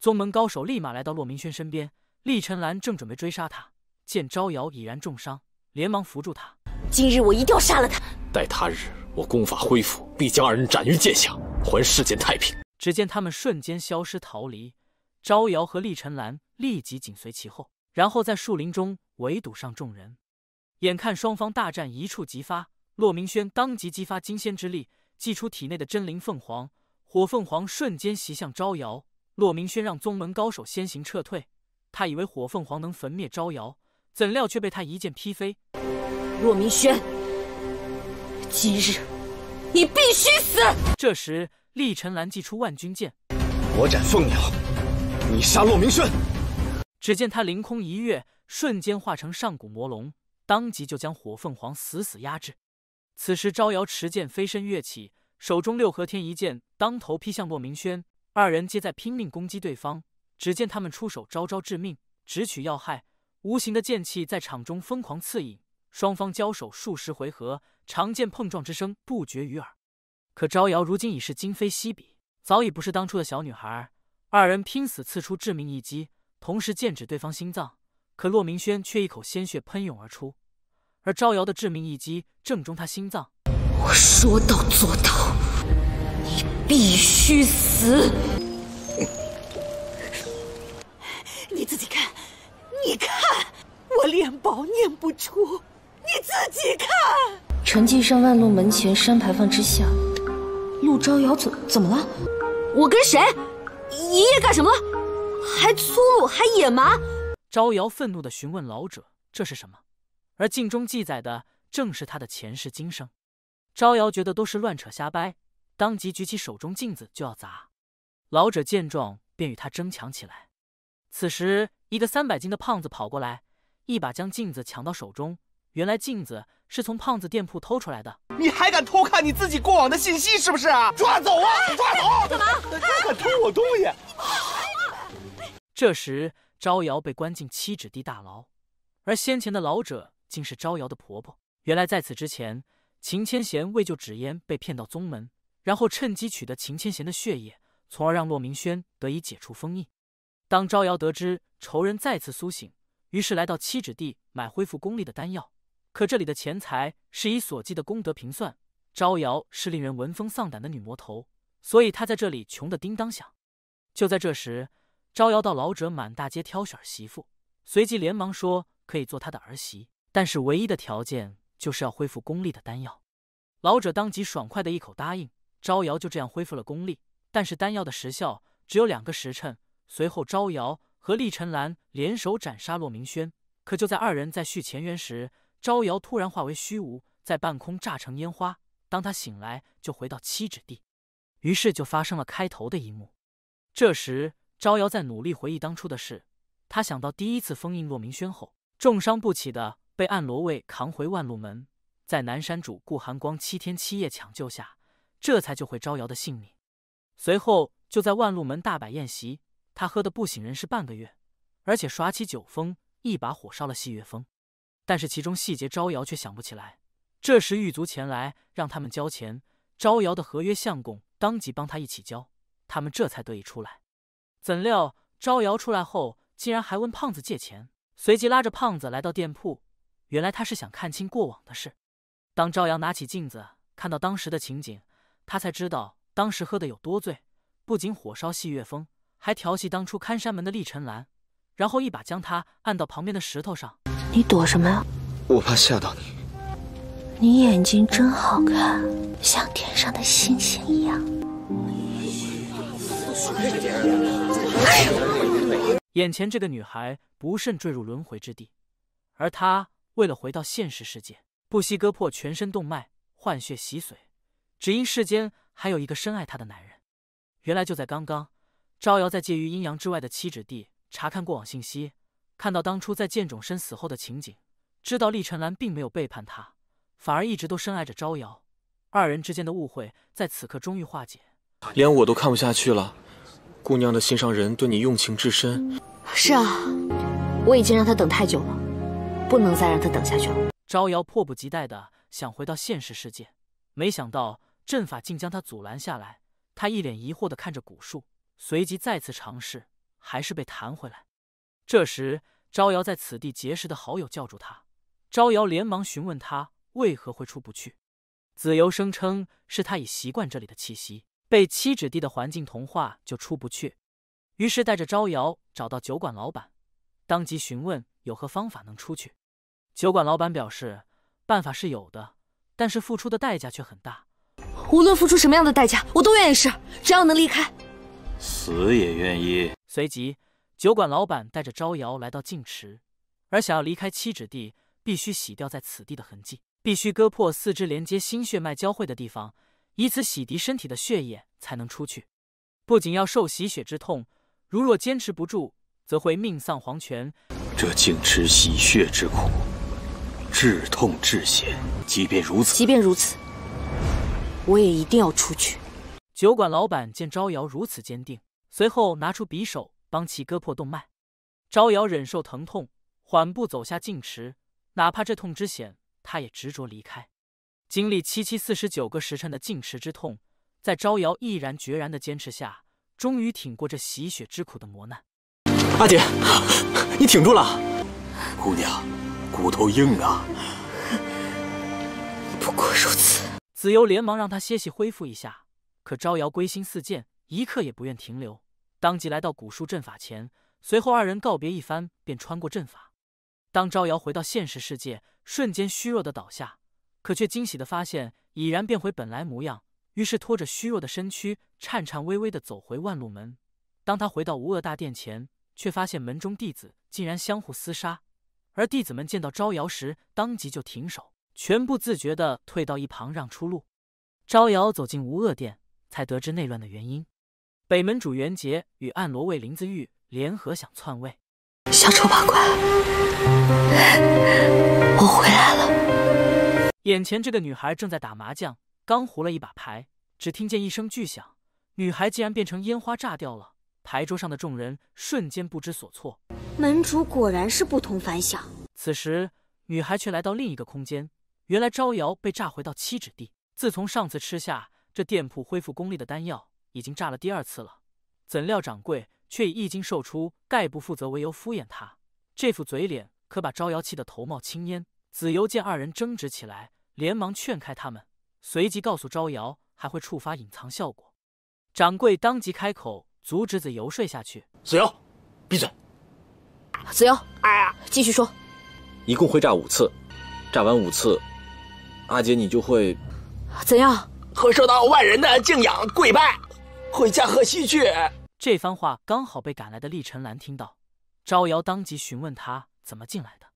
宗门高手立马来到骆明轩身边，厉晨岚正准备追杀他，见招摇已然重伤，连忙扶住他。今日我一定要杀了他。
待他日我功法恢复，必将二人斩于剑下，还世间太平。
只见他们瞬间消失，逃离。招摇和厉尘岚立即紧随其后，然后在树林中围堵上众人。眼看双方大战一触即发，骆明轩当即激发金仙之力，祭出体内的真灵凤凰火凤凰，瞬间袭向招摇。骆明轩让宗门高手先行撤退，他以为火凤凰能焚灭招摇，怎料却被他一剑劈飞。骆明轩，今日你必须死。这时。厉尘岚祭出万钧剑，
我斩凤鸟，你杀洛明轩。
只见他凌空一跃，瞬间化成上古魔龙，当即就将火凤凰死死压制。此时招摇持剑飞身跃起，手中六合天一剑当头劈向洛明轩。二人皆在拼命攻击对方，只见他们出手招招致命，直取要害。无形的剑气在场中疯狂刺影，双方交手数十回合，长剑碰撞之声不绝于耳。可招摇如今已是今非昔比，早已不是当初的小女孩。二人拼死刺出致命一击，同时剑指对方心脏。可骆明轩却一口鲜血喷涌而出，而招摇的致命一击正中他心脏。我说到做到，你必须死。你自己看，你看我脸宝念不出，你自己看。
陈寂上万路门前山牌坊之下。陆昭瑶怎怎么了？我跟谁？爷爷干什么了？还粗鲁，还野蛮！
昭瑶愤怒地询问老者：“这是什么？”而镜中记载的正是他的前世今生。昭瑶觉得都是乱扯瞎掰，当即举起手中镜子就要砸。老者见状便与他争抢起来。此时，一个三百斤的胖子跑过来，一把将镜子抢到手中。原来镜子。是从胖子店铺偷出来的，
你还敢偷看你自己过往的信息是不是啊？抓走啊！抓走！嘛？他敢偷我东西？
这时，招摇被关进七指地大牢，而先前的老者竟是招摇的婆婆。原来，在此之前，秦千贤为救纸烟被骗到宗门，然后趁机取得秦千贤的血液，从而让骆明轩得以解除封印。当招摇得知仇人再次苏醒，于是来到七指地买恢复功力的丹药。可这里的钱财是以所积的功德平算，招摇是令人闻风丧胆的女魔头，所以她在这里穷得叮当响。就在这时，招摇到老者满大街挑选媳妇，随即连忙说可以做他的儿媳，但是唯一的条件就是要恢复功力的丹药。老者当即爽快的一口答应，招摇就这样恢复了功力。但是丹药的时效只有两个时辰，随后招摇和厉晨岚联手斩杀骆明轩。可就在二人在续前缘时，招摇突然化为虚无，在半空炸成烟花。当他醒来，就回到七指地，于是就发生了开头的一幕。这时，招摇在努力回忆当初的事。他想到第一次封印骆明轩后，重伤不起的被暗罗卫扛回万路门，在南山主顾寒光七天七夜抢救下，这才救回招摇的性命。随后，就在万路门大摆宴席，他喝得不省人事半个月，而且耍起酒疯，一把火烧了细月峰。但是其中细节，招摇却想不起来。这时狱卒前来，让他们交钱。招摇的合约相公当即帮他一起交，他们这才得以出来。怎料招摇出来后，竟然还问胖子借钱，随即拉着胖子来到店铺。原来他是想看清过往的事。当招摇拿起镜子，看到当时的情景，他才知道当时喝的有多醉，不仅火烧戏月峰，还调戏当初看山门的厉晨岚，然后一把将他按到旁边的石头上。
你躲什么呀？我怕吓到你。你眼睛真好看，像天上的星星一样。
眼前这个女孩不慎坠入轮回之地，而她为了回到现实世界，不惜割破全身动脉换血洗髓，只因世间还有一个深爱她的男人。原来就在刚刚，招摇在介于阴阳之外的七指地查看过往信息。看到当初在剑冢身死后的情景，知道厉晨岚并没有背叛他，反而一直都深爱着招摇。二人之间的误会在此刻终于化解，
连我都看不下去了。姑娘的心上人对你用情至深，
是啊，我
已经让他等太久了，不能再让他等下去了。
招摇迫不及待的想回到现实世界，没想到阵法竟将他阻拦下来。他一脸疑惑的看着古树，随即再次尝试，还是被弹回来。这时，招摇在此地结识的好友叫住他。招摇连忙询问他为何会出不去。子游声称是他已习惯这里的气息，被七指地的环境同化就出不去。于是带着招摇找到酒馆老板，当即询问有何方法能出去。酒馆老板表示办法是有的，
但是付出的代价却很大。无论付出什么样的代价，我都愿意试，只要能离开，死也愿意。
随即。酒馆老板带着招摇来到净池，而想要离开七指地，必须洗掉在此地的痕迹，必须割破四肢连接心血脉交汇的地方，以此洗涤身体的血液才能出去。不仅要受洗血之痛，如若坚持不住，则会命丧黄泉。
这净池洗血之苦，至痛至险。即便如此，即便如此，我也一定要出去。
酒馆老板见招摇如此坚定，随后拿出匕首。帮其割破动脉，招摇忍受疼痛，缓步走下净池，哪怕这痛之险，他也执着离开。经历七七四十九个时辰的净池之痛，在招摇毅然决然的坚持下，终于挺过这洗血之苦的磨难。
阿姐，你挺住了。姑娘，骨头硬啊，
不过如此。子由连忙让他歇息恢复一下，可招摇归心似箭，一刻也不愿停留。当即来到古树阵法前，随后二人告别一番，便穿过阵法。当招摇回到现实世界，瞬间虚弱的倒下，可却惊喜的发现已然变回本来模样。于是拖着虚弱的身躯，颤颤巍巍的走回万路门。当他回到无恶大殿前，却发现门中弟子竟然相互厮杀，而弟子们见到招摇时，当即就停手，全部自觉的退到一旁让出路。招摇走进无恶殿，才得知内乱的原因。北门主袁杰与暗罗卫林子玉联合想篡位。小丑八怪，我回来了。眼前这个女孩正在打麻将，刚胡了一把牌，只听见一声巨响，女孩竟然变成烟花炸掉了。牌桌上的众人瞬间不知所措。
门主果然是不同凡响。
此时，女孩却来到另一个空间。原来招摇被炸回到七指地。自从上次吃下这店铺恢复功力的丹药。已经炸了第二次了，怎料掌柜却以一经售出，概不负责为由敷衍他。这副嘴脸可把招摇气得头冒青烟。子游见二人争执起来，连忙劝开他们，随即告诉招摇还会触发隐藏效果。掌柜当即开口阻止子游睡下去：“
子游，闭嘴！子游，哎呀，继续说。一共会炸五次，炸完五次，阿姐你就会怎样？会受到万人的敬仰、跪拜。”回家喝喜去。
这番话刚好被赶来的厉尘岚听到，招摇当即询问他怎么进来的。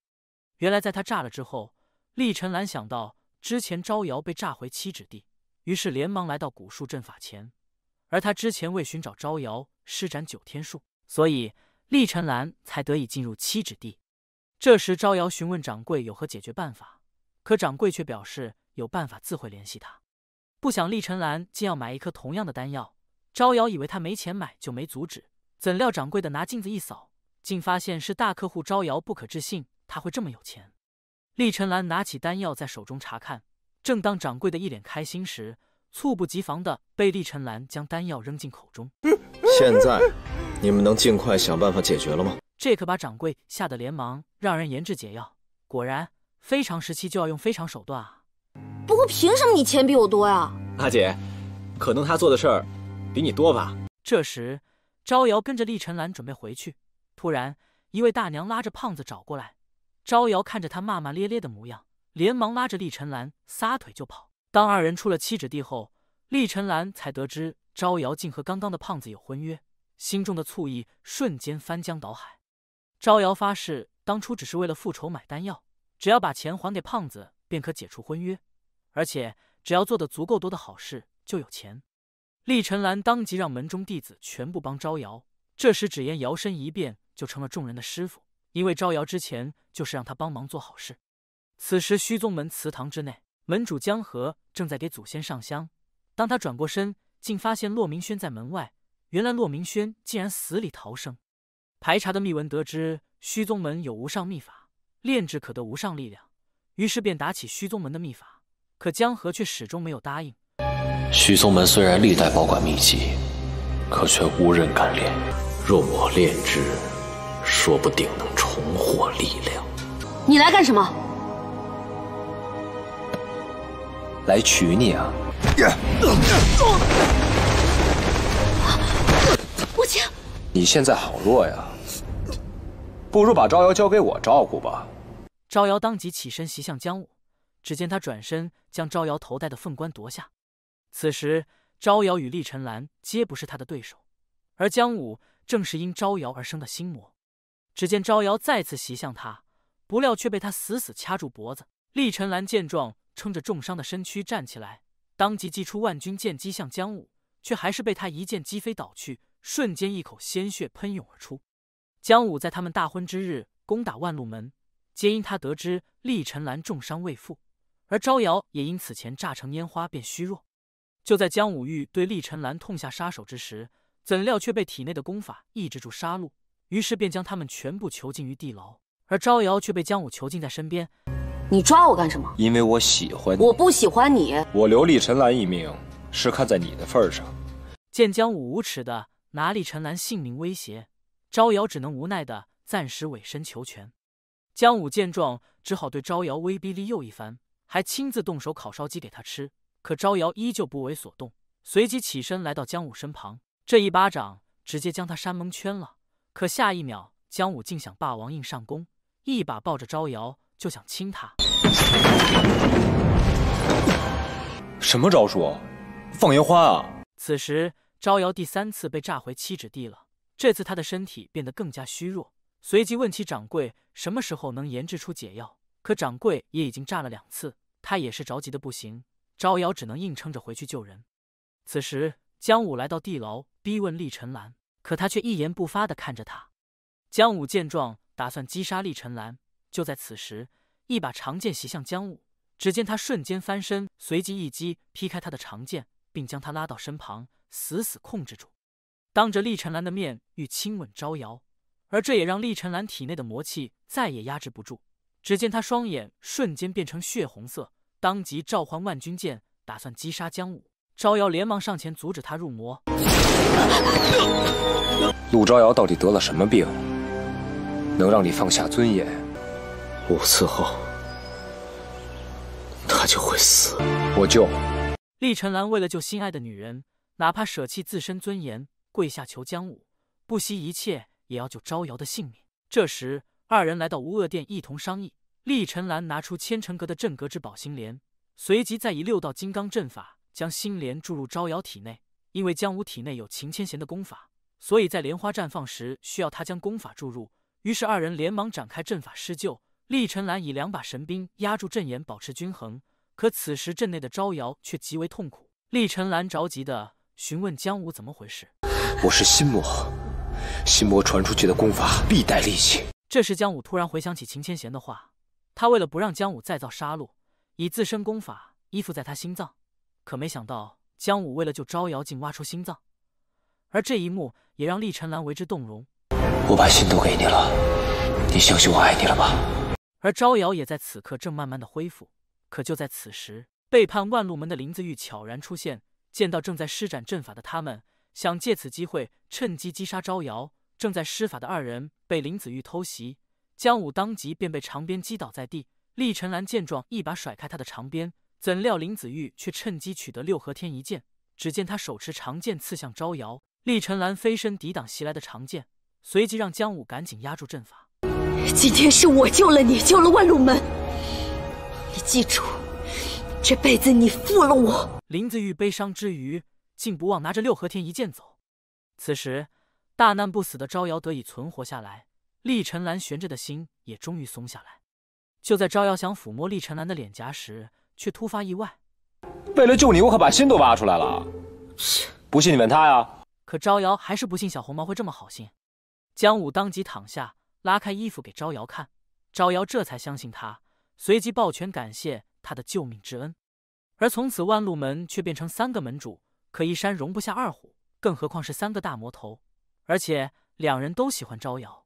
原来在他炸了之后，厉尘岚想到之前招摇被炸回七指地，于是连忙来到古树阵法前。而他之前为寻找招摇施展九天术，所以厉尘岚才得以进入七指地。这时招摇询问掌柜有何解决办法，可掌柜却表示有办法自会联系他。不想厉尘岚竟要买一颗同样的丹药。招摇以为他没钱买就没阻止，怎料掌柜的拿镜子一扫，竟发现是大客户。招摇不可置信，他会这么有钱。厉晨岚拿起丹药在手中查看，正当掌柜的一脸开心时，猝不及防的被厉晨岚将丹药扔进口中。
现在你们能尽快想办法解决了吗？
这可把掌柜吓得连忙让人研制解药。果然，非常时期就要用非常手段啊！
不过凭什么你钱比我多呀，阿姐？可能他做的事儿。比你多吧。
这时，招摇跟着厉晨兰准备回去，突然一位大娘拉着胖子找过来。招摇看着他骂骂咧咧的模样，连忙拉着厉晨兰撒腿就跑。当二人出了七指地后，厉晨兰才得知招摇竟和刚刚的胖子有婚约，心中的醋意瞬间翻江倒海。招摇发誓，当初只是为了复仇买丹药，只要把钱还给胖子便可解除婚约，而且只要做的足够多的好事就有钱。厉尘岚当即让门中弟子全部帮招摇。这时，只言摇身一变就成了众人的师傅，因为招摇之前就是让他帮忙做好事。此时，虚宗门祠堂之内，门主江河正在给祖先上香。当他转过身，竟发现骆明轩在门外。原来，骆明轩竟然死里逃生。排查的密文得知，虚宗门有无上秘法，炼制可得无上力量。于是便打起虚宗门的秘法，可江河却始终没有答应。
许宗门虽然历代保管秘籍，可却无人敢练。若我练之，说不定能重获力量。你来干什么？来娶你啊！我情，你现在好弱呀，不如把招摇交给我照顾吧。
招摇当即起身袭向江武，只见他转身将招摇头戴的凤冠夺下。此时，招摇与厉尘岚皆不是他的对手，而江武正是因招摇而生的心魔。只见招摇再次袭向他，不料却被他死死掐住脖子。厉尘岚见状，撑着重伤的身躯站起来，当即祭出万钧剑击向江武，却还是被他一剑击飞倒去，瞬间一口鲜血喷涌而出。江武在他们大婚之日攻打万路门，皆因他得知厉尘岚重伤未复，而招摇也因此前炸成烟花便虚弱。就在江武玉对厉尘岚痛下杀手之时，怎料却被体内的功法抑制住杀戮，于是便将他们全部囚禁于地牢。而招摇却被江武囚禁在身边。
你抓我干什么？因为我喜欢。你。我不喜欢你。我留厉尘岚一命，是看在你的份上。
见江武无耻的拿厉尘岚性命威胁，招摇只能无奈的暂时委身求全。江武见状，只好对招摇威逼利诱一番，还亲自动手烤烧鸡给他吃。可招摇依旧不为所动，随即起身来到江武身旁，这一巴掌直接将他扇蒙圈了。可下一秒，江武竟想霸王硬上弓，一把抱着招摇就想亲他。
什么招数？放烟花啊！此时，
招摇第三次被炸回七指地了。这次他的身体变得更加虚弱，随即问起掌柜什么时候能研制出解药。可掌柜也已经炸了两次，他也是着急的不行。招摇只能硬撑着回去救人。此时，江武来到地牢，逼问厉尘岚，可他却一言不发的看着他。江武见状，打算击杀厉尘岚。就在此时，一把长剑袭向江武，只见他瞬间翻身，随即一击劈开他的长剑，并将他拉到身旁，死死控制住。当着厉尘岚的面欲亲吻招摇，而这也让厉尘岚体内的魔气再也压制不住。只见他双眼瞬间变成血红色。当即召唤万钧剑，打算击杀江武。招摇连忙上前阻止他入魔。
陆招摇到底得了什么病，能让你放下尊严？五次后，他就会死。我救。
厉晨岚为了救心爱的女人，哪怕舍弃自身尊严，跪下求江武，不惜一切也要救招摇的性命。这时，二人来到无恶殿，一同商议。厉晨岚拿出千城阁的镇阁之宝心莲，随即再以六道金刚阵法将心莲注入招摇体内。因为江武体内有秦千贤的功法，所以在莲花绽放时需要他将功法注入。于是二人连忙展开阵法施救。厉晨岚以两把神兵压住阵眼，保持均衡。可此时阵内的招摇却极为痛苦。厉晨岚着急地询问江武怎么回事：“
我是心魔，心魔传出去的功法必带戾气。”
这时江武突然回想起秦千贤的话。他为了不让姜武再造杀戮，以自身功法依附在他心脏，可没想到姜武为了救招摇竟挖出心脏，而这一幕也让厉晨岚为之动容。
我把心都给你了，你相信我爱你了吗？
而招摇也在此刻正慢慢的恢复，可就在此时，背叛万路门的林子玉悄然出现，见到正在施展阵法的他们，想借此机会趁机击杀招摇。正在施法的二人被林子玉偷袭。江武当即便被长鞭击倒在地，厉尘岚见状，一把甩开他的长鞭，怎料林子玉却趁机取得六合天一剑。只见他手持长剑刺向招摇，厉尘岚飞身抵挡袭来的长剑，随即让江武赶紧压住阵法。
今天是我救了你，救了万路门，你记住，这辈子你负了我。
林子玉悲伤之余，竟不忘拿着六合天一剑走。此时，大难不死的招摇得以存活下来。厉晨岚悬着的心也终于松下来。就在招摇想抚摸厉晨岚的脸颊时，却突发意外。
为了救你，我可把心都挖出来了。不信你问他呀。可招摇
还是不信小红毛会这么好心。江武当即躺下，拉开衣服给招摇看。招摇这才相信他，随即抱拳感谢他的救命之恩。而从此，万路门却变成三个门主。可一山容不下二虎，更何况是三个大魔头？而且两人都喜欢招摇。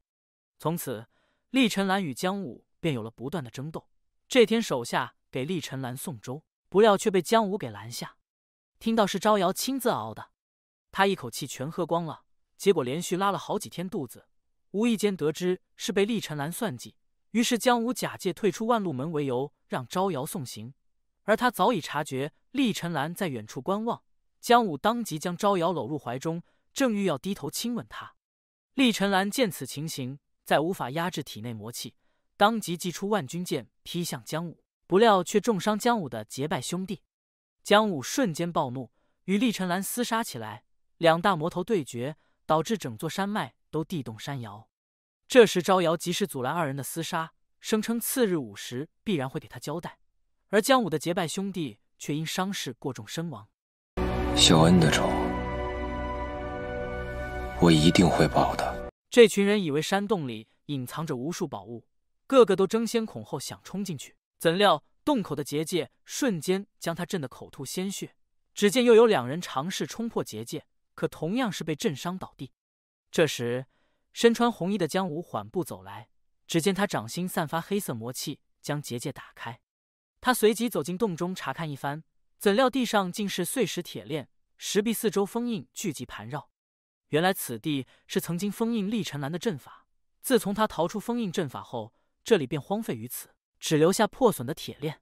从此，厉晨岚与江武便有了不断的争斗。这天，手下给厉晨岚送粥，不料却被江武给拦下。听到是招摇亲自熬的，他一口气全喝光了，结果连续拉了好几天肚子。无意间得知是被厉晨岚算计，于是江武假借退出万路门为由，让招摇送行。而他早已察觉厉晨岚在远处观望，江武当即将招摇搂入怀中，正欲要低头亲吻他，厉晨岚见此情形。再无法压制体内魔气，当即祭出万钧剑劈向江武，不料却重伤江武的结拜兄弟。江武瞬间暴怒，与厉尘岚厮杀起来。两大魔头对决，导致整座山脉都地动山摇。这时，招摇及时阻拦二人的厮杀，声称次日午时必然会给他交代。而江武的结拜兄弟却因伤势过重身亡。
小恩的仇，我一定会报的。
这群人以为山洞里隐藏着无数宝物，个个都争先恐后想冲进去，怎料洞口的结界瞬间将他震得口吐鲜血。只见又有两人尝试冲破结界，可同样是被震伤倒地。这时，身穿红衣的江武缓步走来，只见他掌心散发黑色魔气，将结界打开。他随即走进洞中查看一番，怎料地上竟是碎石铁链，石壁四周封印聚集盘绕。原来此地是曾经封印厉尘岚的阵法，自从他逃出封印阵法后，这里便荒废于此，只留下破损的铁链。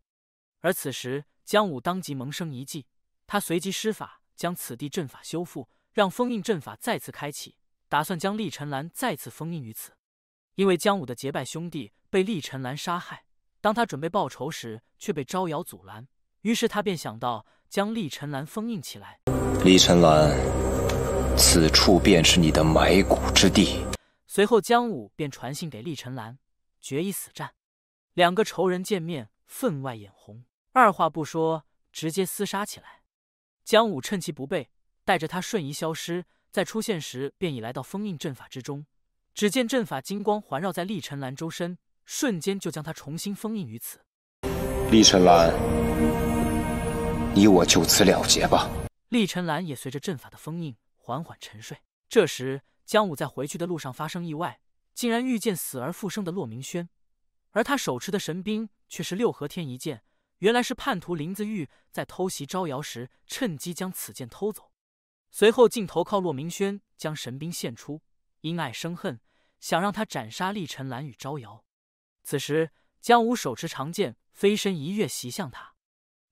而此时，江武当即萌生一计，他随即施法将此地阵法修复，让封印阵法再次开启，打算将厉尘岚再次封印于此。因为江武的结拜兄弟被厉尘岚杀害，当他准备报仇时，却被招摇阻拦，于是他便想到将厉尘岚封印起来。
李晨岚，此处便是你的埋骨之地。
随后，江武便传信给李晨岚，决一死战。两个仇人见面，分外眼红，二话不说，直接厮杀起来。江武趁其不备，带着他瞬移消失。在出现时，便已来到封印阵法之中。只见阵法金光环绕在李晨岚周身，瞬间就将他重新封印于此。
李晨岚，你我就此了结吧。
厉尘岚也随着阵法的封印缓缓沉睡。这时，江武在回去的路上发生意外，竟然遇见死而复生的骆明轩，而他手持的神兵却是六合天一剑。原来是叛徒林子玉在偷袭招摇时，趁机将此剑偷走，随后竟投靠骆明轩，将神兵献出。因爱生恨，想让他斩杀厉尘岚与招摇。此时，江武手持长剑，飞身一跃袭向他。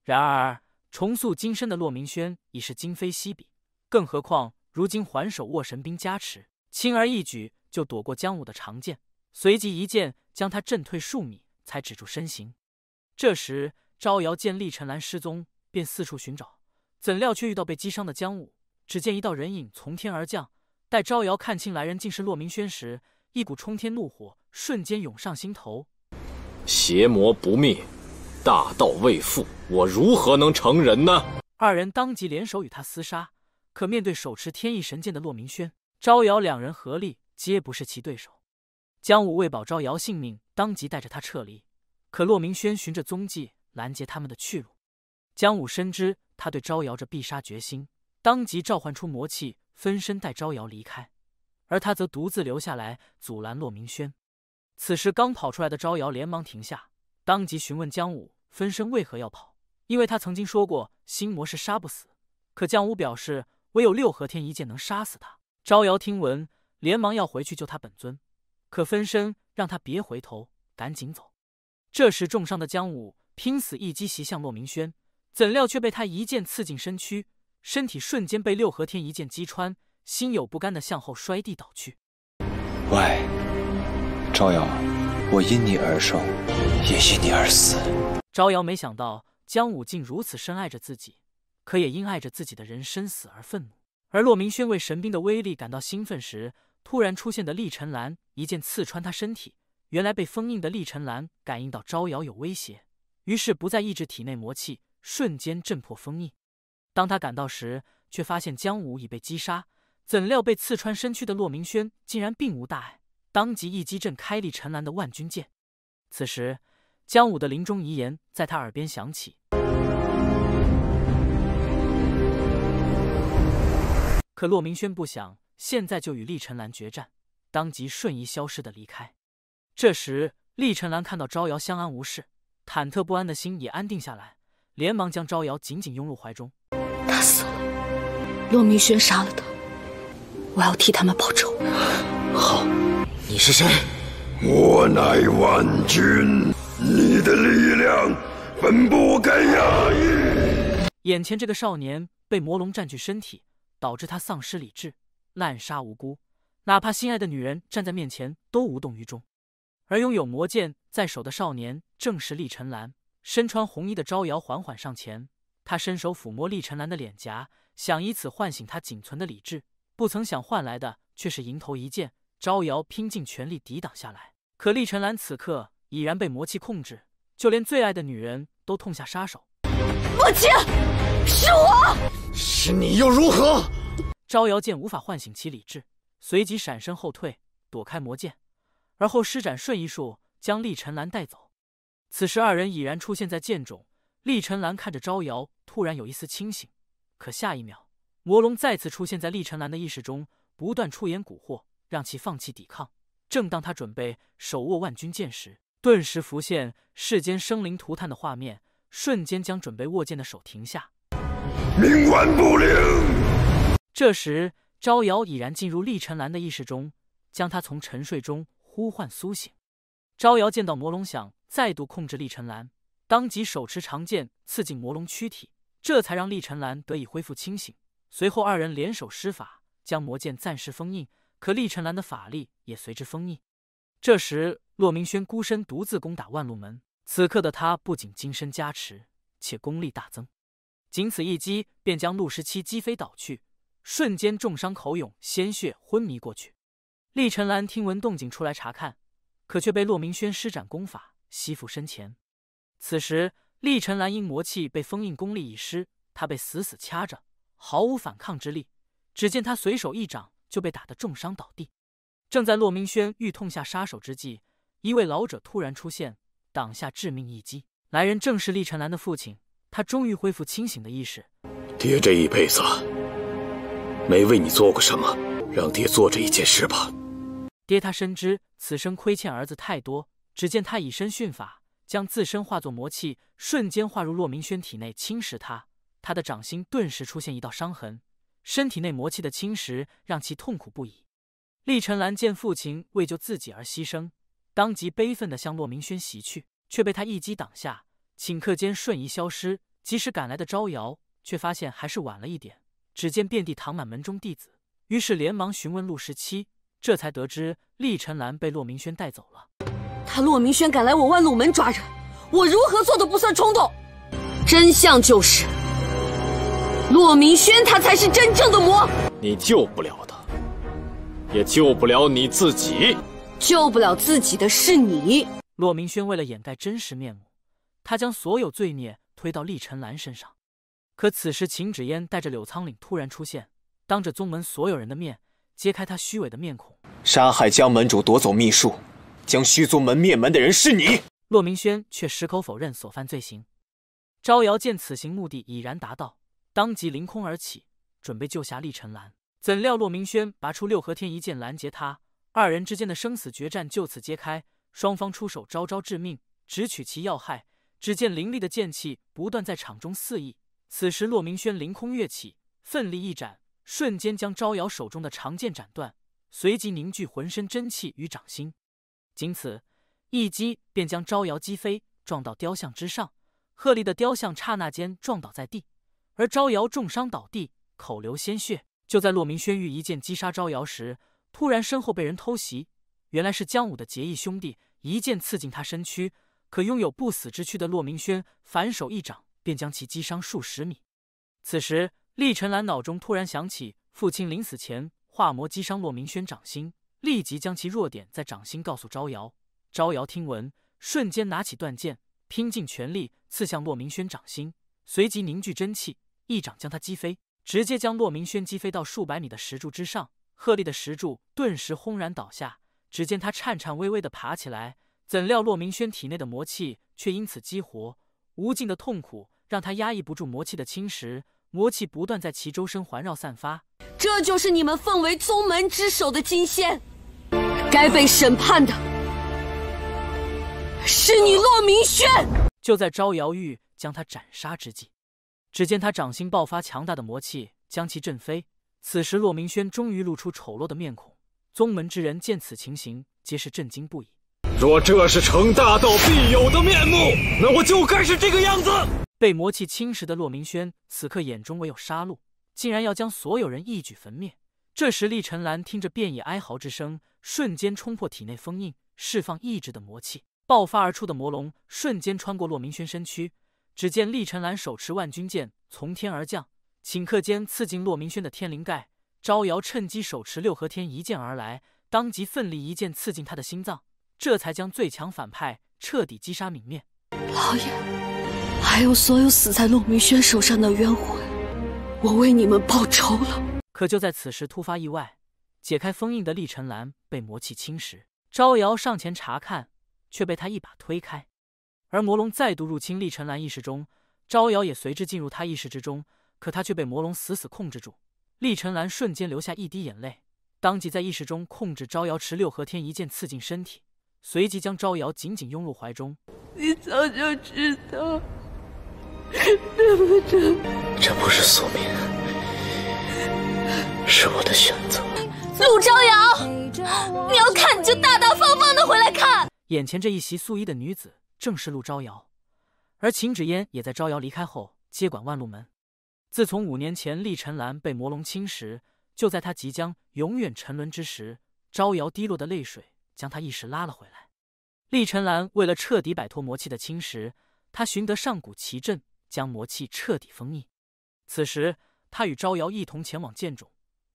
然而，重塑金身的骆明轩已是今非昔比，更何况如今还手握神兵加持，轻而易举就躲过江武的长剑，随即一剑将他震退数米，才止住身形。这时，招摇见厉晨岚失踪，便四处寻找，怎料却遇到被击伤的江武。只见一道人影从天而降，待招摇看清来人竟是骆明轩时，一股冲天怒火瞬间涌上心头。
邪魔不灭。大道未复，我如何能成人呢？
二人当即联手与他厮杀，可面对手持天意神剑的骆明轩，招摇两人合力皆不是其对手。江武为保招摇性命，当即带着他撤离。可骆明轩循着踪迹拦截他们的去路。江武深知他对招摇着必杀决心，当即召唤出魔气分身带招摇离开，而他则独自留下来阻拦骆明轩。此时刚跑出来的招摇连忙停下。当即询问江武分身为何要跑，因为他曾经说过心魔是杀不死。可江武表示唯有六合天一剑能杀死他。招摇听闻，连忙要回去救他本尊，可分身让他别回头，赶紧走。这时重伤的江武拼死一击袭向骆明轩，怎料却被他一剑刺进身躯，身体瞬间被六合天一剑击穿，心有不甘的向后摔地倒去。
喂，招摇，我因你而生。也因你
而死。招摇没想到江武竟如此深爱着自己，可也因爱着自己的人生死而愤怒。而骆明轩为神兵的威力感到兴奋时，突然出现的厉尘岚一剑刺穿他身体。原来被封印的厉尘岚感应到招摇有威胁，于是不再抑制体内魔气，瞬间震破封印。当他赶到时，却发现江武已被击杀。怎料被刺穿身躯的骆明轩竟然并无大碍，当即一击震开厉尘岚的万钧剑。此时。江武的临终遗言在他耳边响起，可骆明轩不想现在就与厉晨岚决战，当即瞬移消失的离开。这时，厉晨岚看到招摇相安无事，忐忑不安的心也安定下来，连忙将招摇紧紧拥入怀中。
他死了，骆明轩杀了他，我要替他们报仇。好，你是谁？我乃万军。你的力量本不该压抑。
眼前这个少年被魔龙占据身体，导致他丧失理智，滥杀无辜，哪怕心爱的女人站在面前都无动于衷。而拥有魔剑在手的少年正是厉尘岚。身穿红衣的招摇缓缓上前，他伸手抚摸厉尘岚的脸颊，想以此唤醒他仅存的理智，不曾想换来的却是迎头一剑。招摇拼尽全力抵挡下来，可厉尘岚此刻。已然被魔气控制，就连最爱的女人都痛下杀手。
魔亲，是我，是你又如何？
招摇剑无法唤醒其理智，随即闪身后退，躲开魔剑，而后施展瞬移术将厉尘岚带走。此时二人已然出现在剑冢。厉尘岚看着招摇，突然有一丝清醒，可下一秒，魔龙再次出现在厉尘岚的意识中，不断出言蛊惑，让其放弃抵抗。正当他准备手握万钧剑时，顿时浮现世间生灵涂炭的画面，瞬间将准备握剑的手停下。冥顽不灵。这时，招摇已然进入厉尘岚的意识中，将他从沉睡中呼唤苏醒。招摇见到魔龙想再度控制厉尘岚，当即手持长剑刺进魔龙躯体，这才让厉尘岚得以恢复清醒。随后二人联手施法，将魔剑暂时封印，可厉尘岚的法力也随之封印。这时，骆明轩孤身独自攻打万路门。此刻的他不仅金身加持，且功力大增，仅此一击便将陆十七击飞倒去，瞬间重伤口涌鲜血，昏迷过去。厉晨岚听闻动静出来查看，可却被骆明轩施展功法吸附身前。此时，厉晨岚因魔气被封印，功力已失，他被死死掐着，毫无反抗之力。只见他随手一掌，就被打得重伤倒地。正在骆明轩欲痛下杀手之际，一位老者突然出现，挡下致命一击。来人正是厉晨岚的父亲。他终于恢复清醒
的意识。爹这一辈子没为你做过什么，让爹做这一件事吧。
爹他深知此生亏欠儿子太多。只见他以身殉法，将自身化作魔气，瞬间化入骆明轩体内侵蚀他。他的掌心顿时出现一道伤痕，身体内魔气的侵蚀让其痛苦不已。厉晨岚见父亲为救自己而牺牲，当即悲愤地向骆明轩袭去，却被他一击挡下，顷刻间瞬移消失。及时赶来的招摇，却发现还是晚了一点，只见遍地躺满门中弟子，于是连忙询问陆十七，这才得知厉晨岚被骆明轩带走了。
他骆明轩敢来我万鹿门抓人，我如何做都不算冲动。真相就是，骆明轩他才是真正的魔。你救不了他。也救不了你自己，救不了自己的是你。骆
明轩为了掩盖真实面目，他将所有罪孽推到厉尘岚身上。可此时，秦芷烟带着柳苍岭突然出现，当着宗门所有人的面揭开他虚伪的面孔，
杀害江门主、夺走秘术、将虚宗门灭门的人是你。
骆明轩却矢口否认所犯罪行。招摇见此行目的已然达到，当即凌空而起，准备救下厉尘岚。怎料骆明轩拔出六合天一剑拦截他，二人之间的生死决战就此揭开。双方出手，招招致命，直取其要害。只见凌厉的剑气不断在场中肆意。此时，骆明轩凌空跃起，奋力一斩，瞬间将招摇手中的长剑斩断。随即凝聚浑身真气与掌心，仅此一击便将招摇击飞，撞到雕像之上。鹤立的雕像刹那间撞倒在地，而招摇重伤倒地，口流鲜血。就在骆明轩欲一剑击杀招摇时，突然身后被人偷袭，原来是江武的结义兄弟一剑刺进他身躯。可拥有不死之躯的骆明轩反手一掌便将其击伤数十米。此时，厉晨岚脑中突然想起父亲临死前化魔击伤骆明轩掌心，立即将其弱点在掌心告诉招摇。招摇听闻，瞬间拿起断剑，拼尽全力刺向骆明轩掌心，随即凝聚真气一掌将他击飞。直接将骆明轩击飞到数百米的石柱之上，鹤立的石柱顿时轰然倒下。只见他颤颤巍巍地爬起来，怎料骆明轩体内的魔气却因此激活，无尽的痛苦让他压抑不住魔气的侵蚀，魔气不断在其周身环绕散发。
这就是你们奉为宗门之首的金仙，该被审判的，是你骆明轩！
就在招摇玉将他斩杀之际。只见他掌心爆发强大的魔气，将其震飞。此时，骆明轩终于露出丑陋的面孔。宗门之人见此情形，皆是震惊不已。
若这是成大道必有的面目，那我就该是这个样子。
被魔气侵蚀的骆明轩，此刻眼中唯有杀戮，竟然要将所有人一举焚灭。这时，厉晨岚听着遍野哀嚎之声，瞬间冲破体内封印，释放意志的魔气爆发而出的魔龙，瞬间穿过骆明轩身躯。只见厉尘岚手持万钧剑从天而降，顷刻间刺进骆明轩的天灵盖。招摇趁机手持六合天一剑而来，当即奋力一剑刺进他的心脏，这才将最强反派彻底击杀泯灭。
老爷，还有所有死在骆明轩手上的冤魂，我为你们报仇了。
可就在此时，突发意外，解开封印的厉尘岚被魔气侵蚀。招摇上前查看，却被他一把推开。而魔龙再度入侵厉尘岚意识中，招摇也随之进入他意识之中。可他却被魔龙死死控制住。厉尘岚瞬间留下一滴眼泪，当即在意识中控制招摇持六合天一剑刺进身体，随即将招摇紧紧拥入怀中。
你早就知道，对不起，这不是宿命，是我的选择。陆招摇，你要看你就大大方方的回来看。
眼前这一袭素衣的女子。正是陆招摇，而秦芷烟也在招摇离开后接管万路门。自从五年前厉尘岚被魔龙侵蚀，就在他即将永远沉沦之时，招摇滴落的泪水将他意识拉了回来。厉尘岚为了彻底摆脱魔气的侵蚀，他寻得上古奇阵，将魔气彻底封印。此时，他与招摇一同前往剑冢，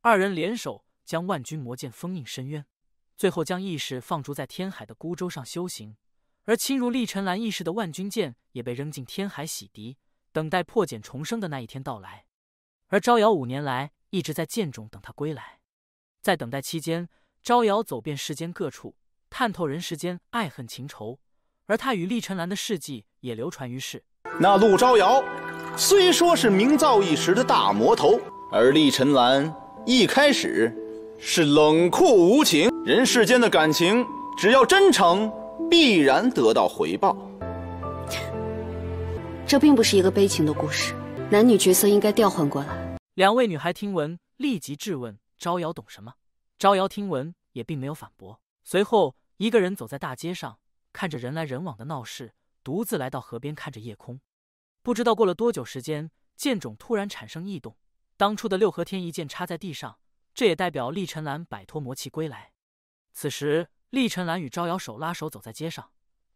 二人联手将万钧魔剑封印深渊，最后将意识放逐在天海的孤舟上修行。而侵入厉尘岚意识的万钧剑也被扔进天海洗涤，等待破茧重生的那一天到来。而招摇五年来一直在剑冢等他归来，在等待期间，招摇走遍世间各处，探透人世间爱恨情仇。而他与厉尘岚的事迹也流传于世。
那陆招摇虽说是名噪一时的大魔头，而厉尘岚一开始是冷酷无情，人世间的感情只要真诚。必然得到回报。这并不是一个悲情的故事，男女角色应该调换过来。
两位女孩听闻，立即质问：“招摇懂什么？”招摇听闻，也并没有反驳。随后，一个人走在大街上，看着人来人往的闹市，独自来到河边，看着夜空。不知道过了多久时间，剑冢突然产生异动，当初的六合天一剑插在地上，这也代表厉尘岚摆脱魔气归来。此时。厉晨岚与招摇手拉手走在街上，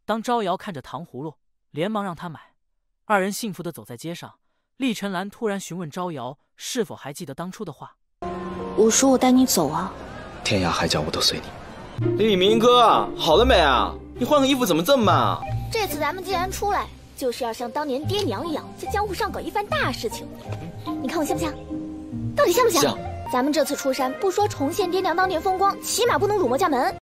当招摇看着糖葫芦，连忙让他买。二人幸福的走在街上，厉晨岚突然询问招摇是否还记得当初的话：“
我说我带你走啊，天涯海角我都随你。”厉明哥，好了没啊？你换个衣服怎么这么慢啊？这次咱们既然出来，就是要像当年爹娘一样，在江湖上搞一番大事情。你看我像不像？到底像不像？像。咱们这次出山，不说重现爹娘当年风光，起码不能辱没家门。